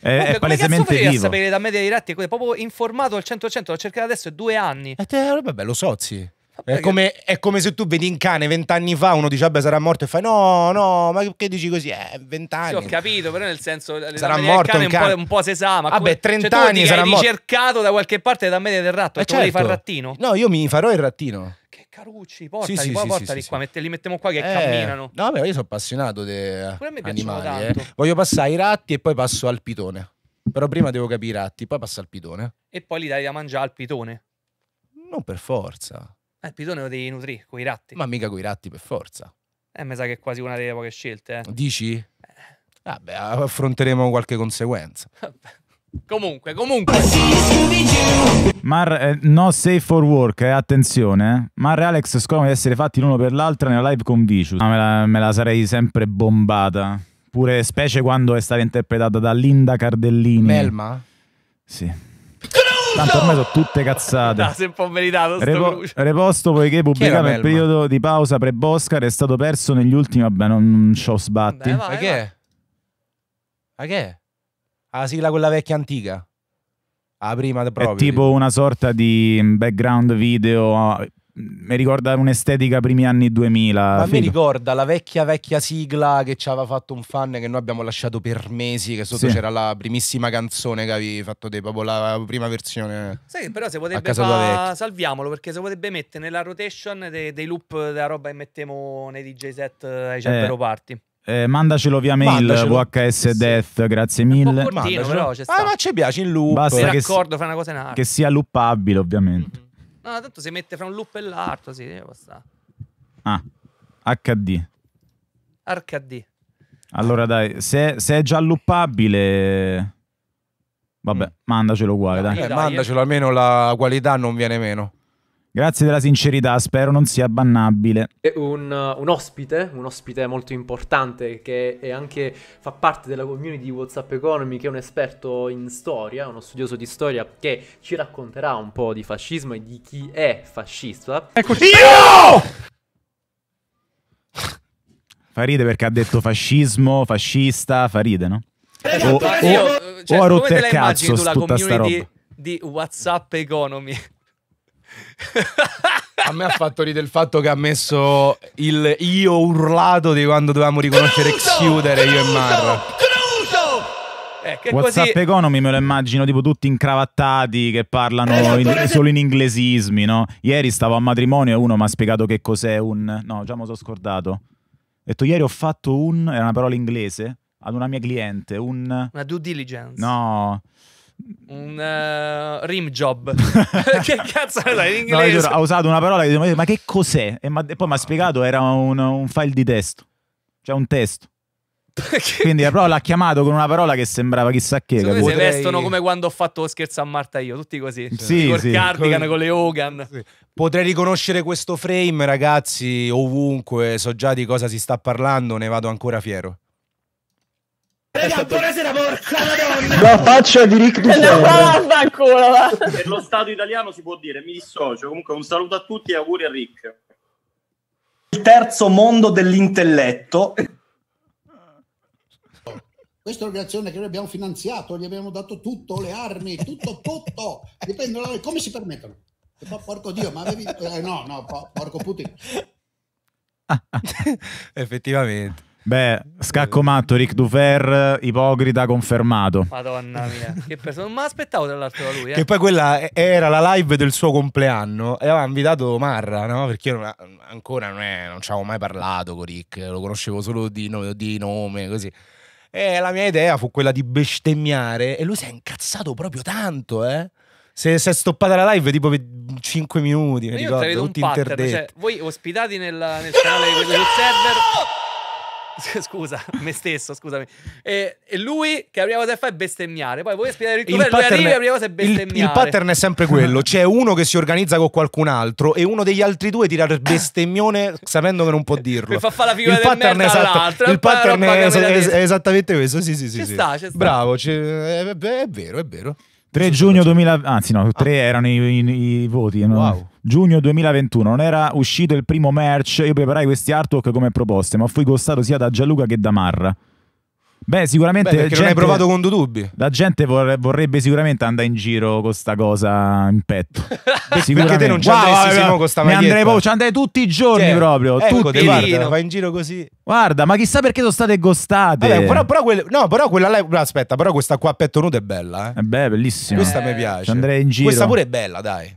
Speaker 4: È, eh, Comunque, è palesemente come vivo. sapere
Speaker 3: da media diretti, è proprio informato al 100%, l'ho cercato adesso è due anni. E
Speaker 4: eh, te, vabbè, lo sozi. È come,
Speaker 3: è come, se tu vedi un cane
Speaker 4: vent'anni fa, uno dice vabbè sarà morto e fai no, no, ma che dici così? Eh, vent'anni. Sì, ho
Speaker 3: capito, però nel senso sarà morto cane un, cane. Po', un po' se sa, ma vabbè, 30 cioè, anni sarà morto. ricercato da qualche parte da media del ratto, e eh, certo. Cioè, devi fare il certo. rattino? No, io
Speaker 4: mi farò il rattino.
Speaker 3: Carucci, portali, sì, sì, sì, portali qua, mette, li mettiamo qua che eh, camminano.
Speaker 4: No, beh, io sono appassionato di animali. Eh. Voglio passare ai ratti e poi passo al pitone. Però prima devo capire i ratti, poi passa al pitone.
Speaker 3: E poi li dai da mangiare al pitone. Non
Speaker 4: per forza.
Speaker 3: Eh, il pitone lo devi nutrire con i ratti. Ma mica con i ratti per forza. Eh, mi sa che è quasi una delle poche scelte. Eh. Dici? Eh. Vabbè,
Speaker 4: affronteremo qualche conseguenza. Vabbè.
Speaker 3: Comunque, comunque.
Speaker 1: Mar, eh, no safe for work, eh, attenzione. Eh. Mar e Alex scoprono di essere fatti l'uno per l'altra nella live con Vicious. Ah, me, la, me la sarei sempre bombata. Pure specie quando è stata interpretata da Linda Cardellini. Melma? Sì. Tanto ormai sono tutte cazzate. No, ah, si è un
Speaker 3: po' meritato. Repo-
Speaker 1: reposto poiché pubblicato il periodo di pausa pre-Boscar è stato perso negli ultimi. Vabbè, non, non c'ho sbatti. Beh, vai,
Speaker 3: perché?
Speaker 4: Perché? la sigla quella vecchia antica. La prima proprio. È tipo una
Speaker 1: sorta di mm, background video mi ricorda un'estetica primi anni 2000.
Speaker 4: Ma figo. mi ricorda la vecchia vecchia sigla che ci aveva fatto un fan che noi abbiamo lasciato per mesi, che sotto sì. c'era la primissima canzone che avevi fatto te, proprio la prima versione.
Speaker 3: Sì, però se potrebbe fa... salviamolo perché se potrebbe mettere nella rotation dei, dei loop della roba che mettiamo nei DJ set eh, ai eh. Cerbero Party.
Speaker 1: Eh, mandacelo via mail mandacelo. vhsdeath, sì. grazie mille. cortino, però, ah, ma ci piace il loop. Basta che, raccordo,
Speaker 3: una cosa e un'altra. Che
Speaker 1: sia loopabile, ovviamente. Mm.
Speaker 3: No, tanto si mette fra un loop e l'altro, sì, deve
Speaker 1: Ah, HD. HD. Allora dai, se, se è già loopabile... Vabbè, mm. mandacelo uguale, dai. dai. Eh,
Speaker 3: mandacelo,
Speaker 4: almeno la qualità non viene meno.
Speaker 1: Grazie della sincerità, spero non sia bannabile.
Speaker 4: Un, uh, un, ospite, un ospite molto importante che è anche, fa parte della community
Speaker 3: di WhatsApp Economy, che è un esperto in storia, uno studioso di storia, che ci racconterà un po' di fascismo e di chi è fascista. Eccoci! Io!
Speaker 1: Fa ride perché ha detto fascismo, fascista, fa ride, no?
Speaker 4: Ragazzi, o, o, io, cioè, o ha cioè, rotto il cazzo tutta sta roba.
Speaker 3: Di WhatsApp Economy
Speaker 4: a me ha fatto ridere il fatto che ha messo il io urlato di quando dovevamo riconoscere Cruso! chiudere io e Marra.
Speaker 2: Eh, che WhatsApp così...
Speaker 1: Economy me lo immagino tipo tutti incravattati che parlano eh, in, solo in inglesismi, no? Ieri stavo a matrimonio e uno mi ha spiegato che cos'è un... No, già me lo sono scordato. Ho detto ieri ho fatto un... era una parola inglese, ad una mia cliente, un...
Speaker 3: Una due diligence.
Speaker 1: No
Speaker 3: un uh, rim job. che cazzo è in inglese? No, giuro, ha
Speaker 1: usato una parola che dicevo, ma che cos'è? E, ma, e poi mi ha spiegato, era un, un, file di testo, cioè un testo. Quindi la eh, l'ha chiamato con una parola che sembrava chissà che. Secondo potrei... vestono come
Speaker 3: quando ho fatto lo scherzo a Marta io, tutti così. Cioè, sì, col sì. cardigan, con, con le Hogan. Sì.
Speaker 4: Potrei riconoscere questo frame, ragazzi, ovunque, so già di cosa si sta parlando, ne vado ancora fiero.
Speaker 2: Raga, buonasera, porca madonna! La
Speaker 4: faccia di Rick Dufano.
Speaker 2: Va,
Speaker 5: Per lo Stato italiano si può dire, mi dissocio. Comunque un saluto a tutti e auguri a Rick.
Speaker 3: Il terzo mondo dell'intelletto. Questa è un'organizzazione che noi abbiamo finanziato, gli abbiamo dato tutto, le armi, tutto, tutto. Dipende da come si permettono. porco Dio, ma avevi... Eh, no, no, porco Putin. Effettivamente.
Speaker 1: Beh, scacco matto, Rick Dufer, ipocrita
Speaker 4: confermato.
Speaker 3: Madonna mia, che preso. Non mi aspettavo tra l'altro da lui. Eh. Che poi quella
Speaker 4: era la live del suo compleanno e aveva invitato Marra, no? Perché io non,
Speaker 3: ancora non, è, non ci
Speaker 4: avevo mai parlato con Rick, lo conoscevo solo di, di nome, così. E la mia idea fu quella di bestemmiare e lui si è incazzato proprio tanto, eh? Se si è stoppata la live tipo 5 minuti, mi ricordo, tutti pattern, cioè, interdetti.
Speaker 3: Cioè, voi ospitati nella, nel, canale di questo server... Scusa, me stesso, scusami. E, e lui, che la prima cosa fa è bestemmiare. Poi voi spiegare il tuo lui arriva, la prima cosa è bestemmiare. Il, il pattern
Speaker 4: è sempre quello: c'è uno che si organizza con qualcun altro e uno degli altri due tira il bestemmione sapendo che non può dirlo. E fa fare la figura il del merda esatto, Il pattern è, es è, esattamente questo. Sì, sì, sì. Ci sì. sta, ci sta. Bravo, è, è vero, è vero.
Speaker 1: 3 giugno 2000, anzi no, 3 ah. erano i, i, i voti. Wow. No? Giugno 2021, non era uscito il primo merch, io preparai questi artwork come proposte, ma fui costato sia da Gianluca che da Marra. Beh, sicuramente. Beh, perché gente, non hai provato con due dubbi. La gente vorrebbe sicuramente andare in giro con questa cosa in petto. perché te non ci wow, andresti wow, eh, con questa maglietta. andrei proprio, ci andrei tutti i giorni sì, eh. proprio. Ecco, tutti. Guarda, vai in
Speaker 4: giro così. Guarda, ma chissà perché sono state gostate. Vabbè, però, però quelle, no, però quella là, aspetta, però questa qua a petto nudo è bella, eh. beh, bellissima. Questa mi eh, piace. Ci andrei in giro. Questa pure è
Speaker 3: bella, dai.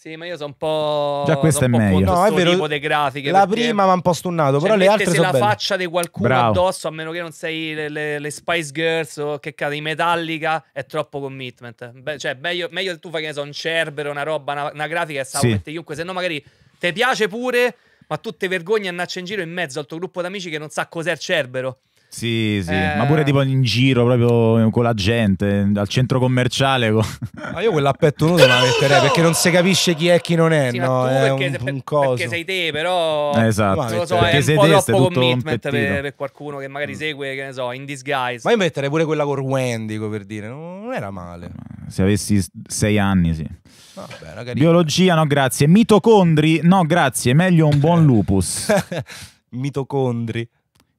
Speaker 3: Sì, ma io sono un po'. Già, questo è meglio. No, è vero. Tipo di grafiche, la prima
Speaker 4: mi ha un po' stunnato, cioè, però le altre sono. Se la belle. faccia
Speaker 3: di qualcuno Bravo. addosso, a meno che non sei le, le, le Spice Girls o che cazzo, i Metallica, è troppo commitment. Be cioè, meglio, meglio tu fai che ne so, un Cerbero, una roba, una, una grafica e sa sì. chiunque, se no magari ti piace pure, ma tu te vergogni a andare in giro in mezzo al tuo gruppo d'amici che non sa cos'è il Cerbero. Sì, sì, eh... ma pure eh. tipo
Speaker 1: in giro proprio con la gente, al centro commerciale. Ma
Speaker 4: io quell'appetto nudo la metterei perché non si capisce chi è e chi non è. Sì, no, è perché, un, un coso. perché sei
Speaker 3: te, però esatto. non lo esatto. so, perché è un po' te, troppo commitment per, per, qualcuno che magari segue, che ne so, in disguise. Ma io metterei
Speaker 4: pure quella con Wendigo per dire, non era male.
Speaker 1: Se avessi sei anni, sì. Vabbè, Biologia, no, grazie. Mitocondri, no, grazie. Meglio un buon lupus. Mitocondri.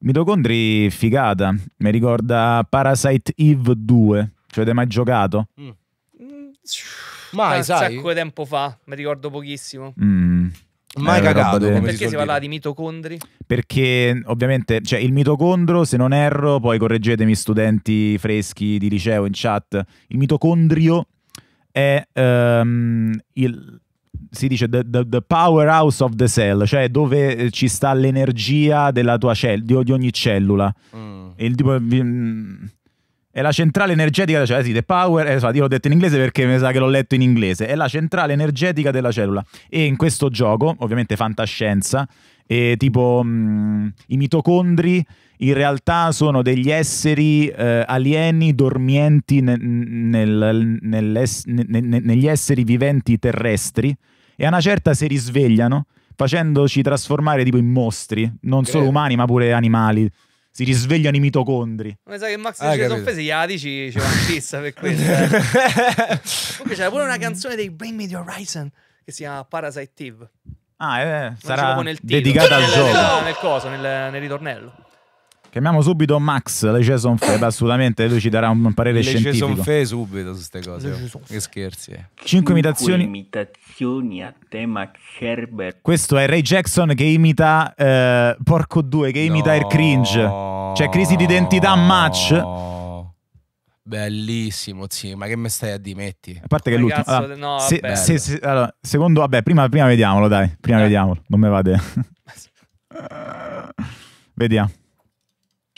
Speaker 1: Mitocondri figata, mi ricorda Parasite Eve 2, ci avete mai giocato?
Speaker 3: Mm. mm. Mai, un sacco di tempo fa, mi ricordo pochissimo. Mm. Mai eh, cagato. Perché si, parla di mitocondri?
Speaker 1: Perché ovviamente, cioè il mitocondro, se non erro, poi correggetemi studenti freschi di liceo in chat, il mitocondrio è um, il, si dice the, the, the, powerhouse of the cell, cioè dove eh, ci sta l'energia della tua cell- di, di ogni cellula. Mm. Il, tipo, mm, è la centrale energetica, cioè sì, the power, eh, so, io l'ho detto in inglese perché mi sa che l'ho letto in inglese, è la centrale energetica della cellula. E in questo gioco, ovviamente fantascienza, eh, tipo mh, mm, i mitocondri in realtà sono degli esseri eh, alieni dormienti nel, nel, nel, negli esseri viventi terrestri e a una certa si risvegliano facendoci trasformare tipo in mostri, non Credo. solo umani ma pure animali. Si risvegliano i mitocondri.
Speaker 3: Come sai che Max ah, ci sono offese, gli adici, c'è una pizza per questo. Eh. Comunque c'era pure una canzone dei Bring Me The Horizon che si chiama Parasite Eve. Ah, eh, sarà dedicata al gioco. nel coso, nel, nel ritornello.
Speaker 1: Chiamiamo subito Max Le Jason Fe, assolutamente, lui ci darà un parere Le scientifico. Le Jason
Speaker 3: Fe subito su queste cose. Oh. Che scherzi. Eh. Cinque imitazioni. imitazioni a tema Herbert.
Speaker 1: Questo è Ray Jackson che imita eh, Porco 2, che imita no. il cringe. Cioè crisi di identità match.
Speaker 4: Bellissimo, sì, ma che me stai a dimetti? A parte che l'ultimo. Allora, no, se,
Speaker 1: se, se, allora, secondo, vabbè, prima, prima, vediamolo, dai. Prima eh. vediamolo, non me vade. Vediamo.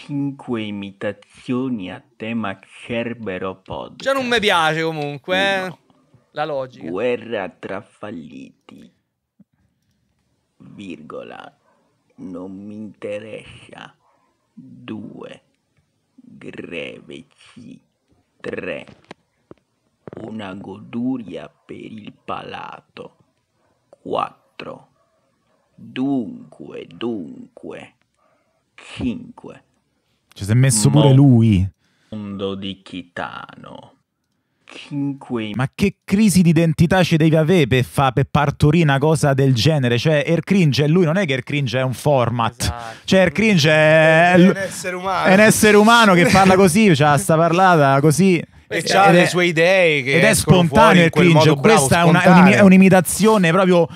Speaker 3: 5 imitazioni a tema Cerbero Pod. Già non mi piace comunque Uno. Eh. la logica. Guerra tra falliti, virgola, non mi interessa. 2, greveci, 3, una goduria per il palato, 4, dunque, dunque, 5
Speaker 1: ci cioè, si è messo Mo- pure lui.
Speaker 3: Mondo di Chitano.
Speaker 1: Cinque. Ma che crisi di identità ci devi avere per, fa, per partorire una cosa del genere? Cioè, Air Cringe è lui, non è che Air Cringe è un format. Esatto. Cioè, Air Cringe è, è, un essere umano. È un essere umano che parla così, cioè, sta parlata così e ha le sue idee ed è spontaneo il cringe questa è, una, è, un'imitazione proprio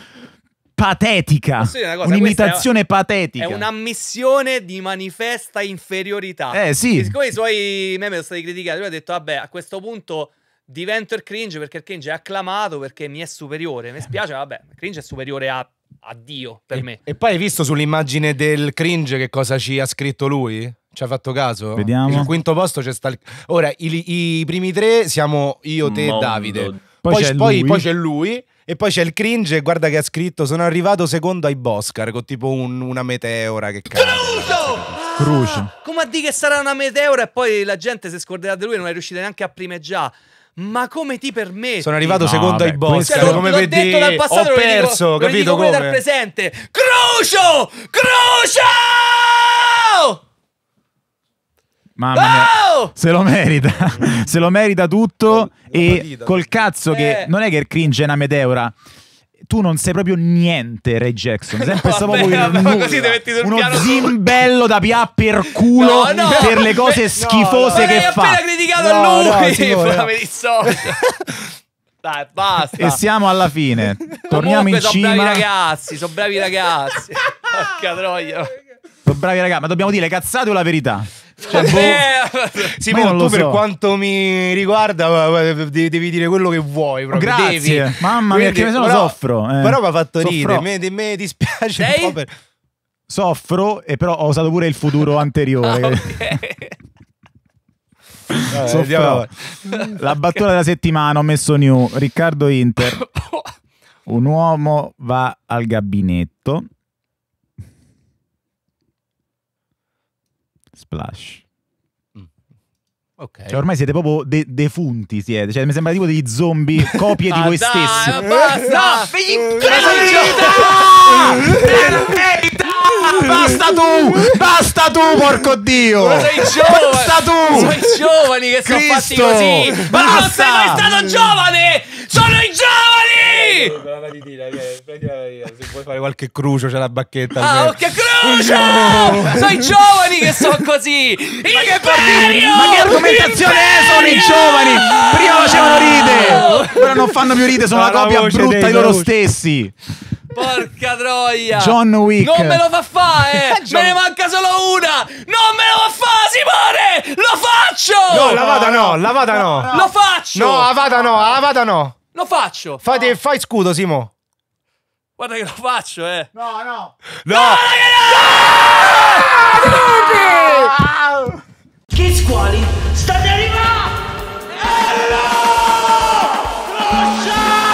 Speaker 1: patetica. Una cosa, Un'imitazione è, patetica. È
Speaker 3: un'ammissione di manifesta inferiorità. Eh sì. E siccome i suoi meme sono stati criticati, lui ha detto, vabbè, a questo punto divento il cringe perché il cringe è acclamato perché mi è superiore. Mi spiace, vabbè, il cringe è superiore a, a Dio per e, me.
Speaker 4: E poi hai visto sull'immagine del cringe che cosa ci ha scritto lui? Ci ha fatto caso? Vediamo. Il quinto posto c'è sta. Ora, i, i, primi tre siamo io, te e Davide. Poi, poi, c'è poi, poi, c'è lui. E poi c'è il cringe e guarda che ha scritto sono arrivato secondo ai Boscar con tipo un, una meteora che
Speaker 3: cazzo
Speaker 4: Crucio! Ah,
Speaker 3: come a dire che sarà una meteora e poi la gente si scorderà di lui e non è riuscita neanche a primeggiare. Ma come ti permetti? Sono arrivato no, secondo beh, ai boss. Cioè, come l'ho vedi, dal passato, ho perso, dico, capito come? dal presente. Crucio! Crucio! Mamma oh! mia,
Speaker 1: se lo merita, se lo merita tutto e partita, col cazzo eh. che non è che il cringe è una meteora tu non sei proprio niente, Ray Jackson. Sempre no, vabbè, vabbè, nulla. così ti metti sul Uno piano zimbello da pià per culo no, no, per le cose no, schifose no, che fa. Ma appena criticato no, lui, no, signore, no.
Speaker 3: Dai, basta. E siamo
Speaker 1: alla fine. Torniamo Comunque, in sono cima. Sono bravi ragazzi,
Speaker 3: sono bravi ragazzi. Porca troia.
Speaker 1: Sono bravi ragazzi, ma dobbiamo dire cazzate o la verità?
Speaker 3: Cioè, boh. Eh, Simone,
Speaker 1: tu so. per quanto
Speaker 4: mi riguarda devi, devi dire quello che vuoi. Proprio. Grazie, devi. mamma mia, Quindi, che me però, soffro. Eh. Però mi ha fatto ridere, me, me dispiace Sei? un po' per...
Speaker 1: Soffro, e però ho usato pure il futuro anteriore. Ah,
Speaker 2: Vabbè, Soffro. La
Speaker 1: battuta della settimana ho messo new Riccardo Inter. Un uomo va al gabinetto Splash. Mm. Okay. Cioè, ormai siete proprio de defunti, siete. Cioè, mi sembra tipo degli zombie, copie ah, di voi dai, stessi. Basta! No, figli Basta tu! Basta tu, porco dio! Ma sei giovane! Basta tu! Sono i giovani che Cristo.
Speaker 3: sono fatti così! Ma non sei mai stato giovane! Sono i giovani! Prendila, prendila, se
Speaker 4: vuoi fare qualche crucio c'è la bacchetta. Ah, cioè. ok, crucio! brucia! Sono i giovani che sono
Speaker 3: così! Ma che, partito! ma che argomentazione è? Sono i giovani! Prima facevano ride! Ora non fanno più ride, sono la, copia brutta di loro
Speaker 1: stessi!
Speaker 3: Porca troia! John Wick! Non me lo fa fare! John... Me ne manca solo una! Non me lo fa fare, Simone! Lo faccio! No, la vada no, la vada no! no. Lo faccio! No, la vada
Speaker 4: no, la vada no!
Speaker 3: Lo faccio! Fate,
Speaker 4: fai scudo, Simone!
Speaker 3: Guarda che lo faccio, eh. No, no. No! no,
Speaker 4: no!
Speaker 2: no! no! no! no! Che squali state arrivando! Ello! Crociato!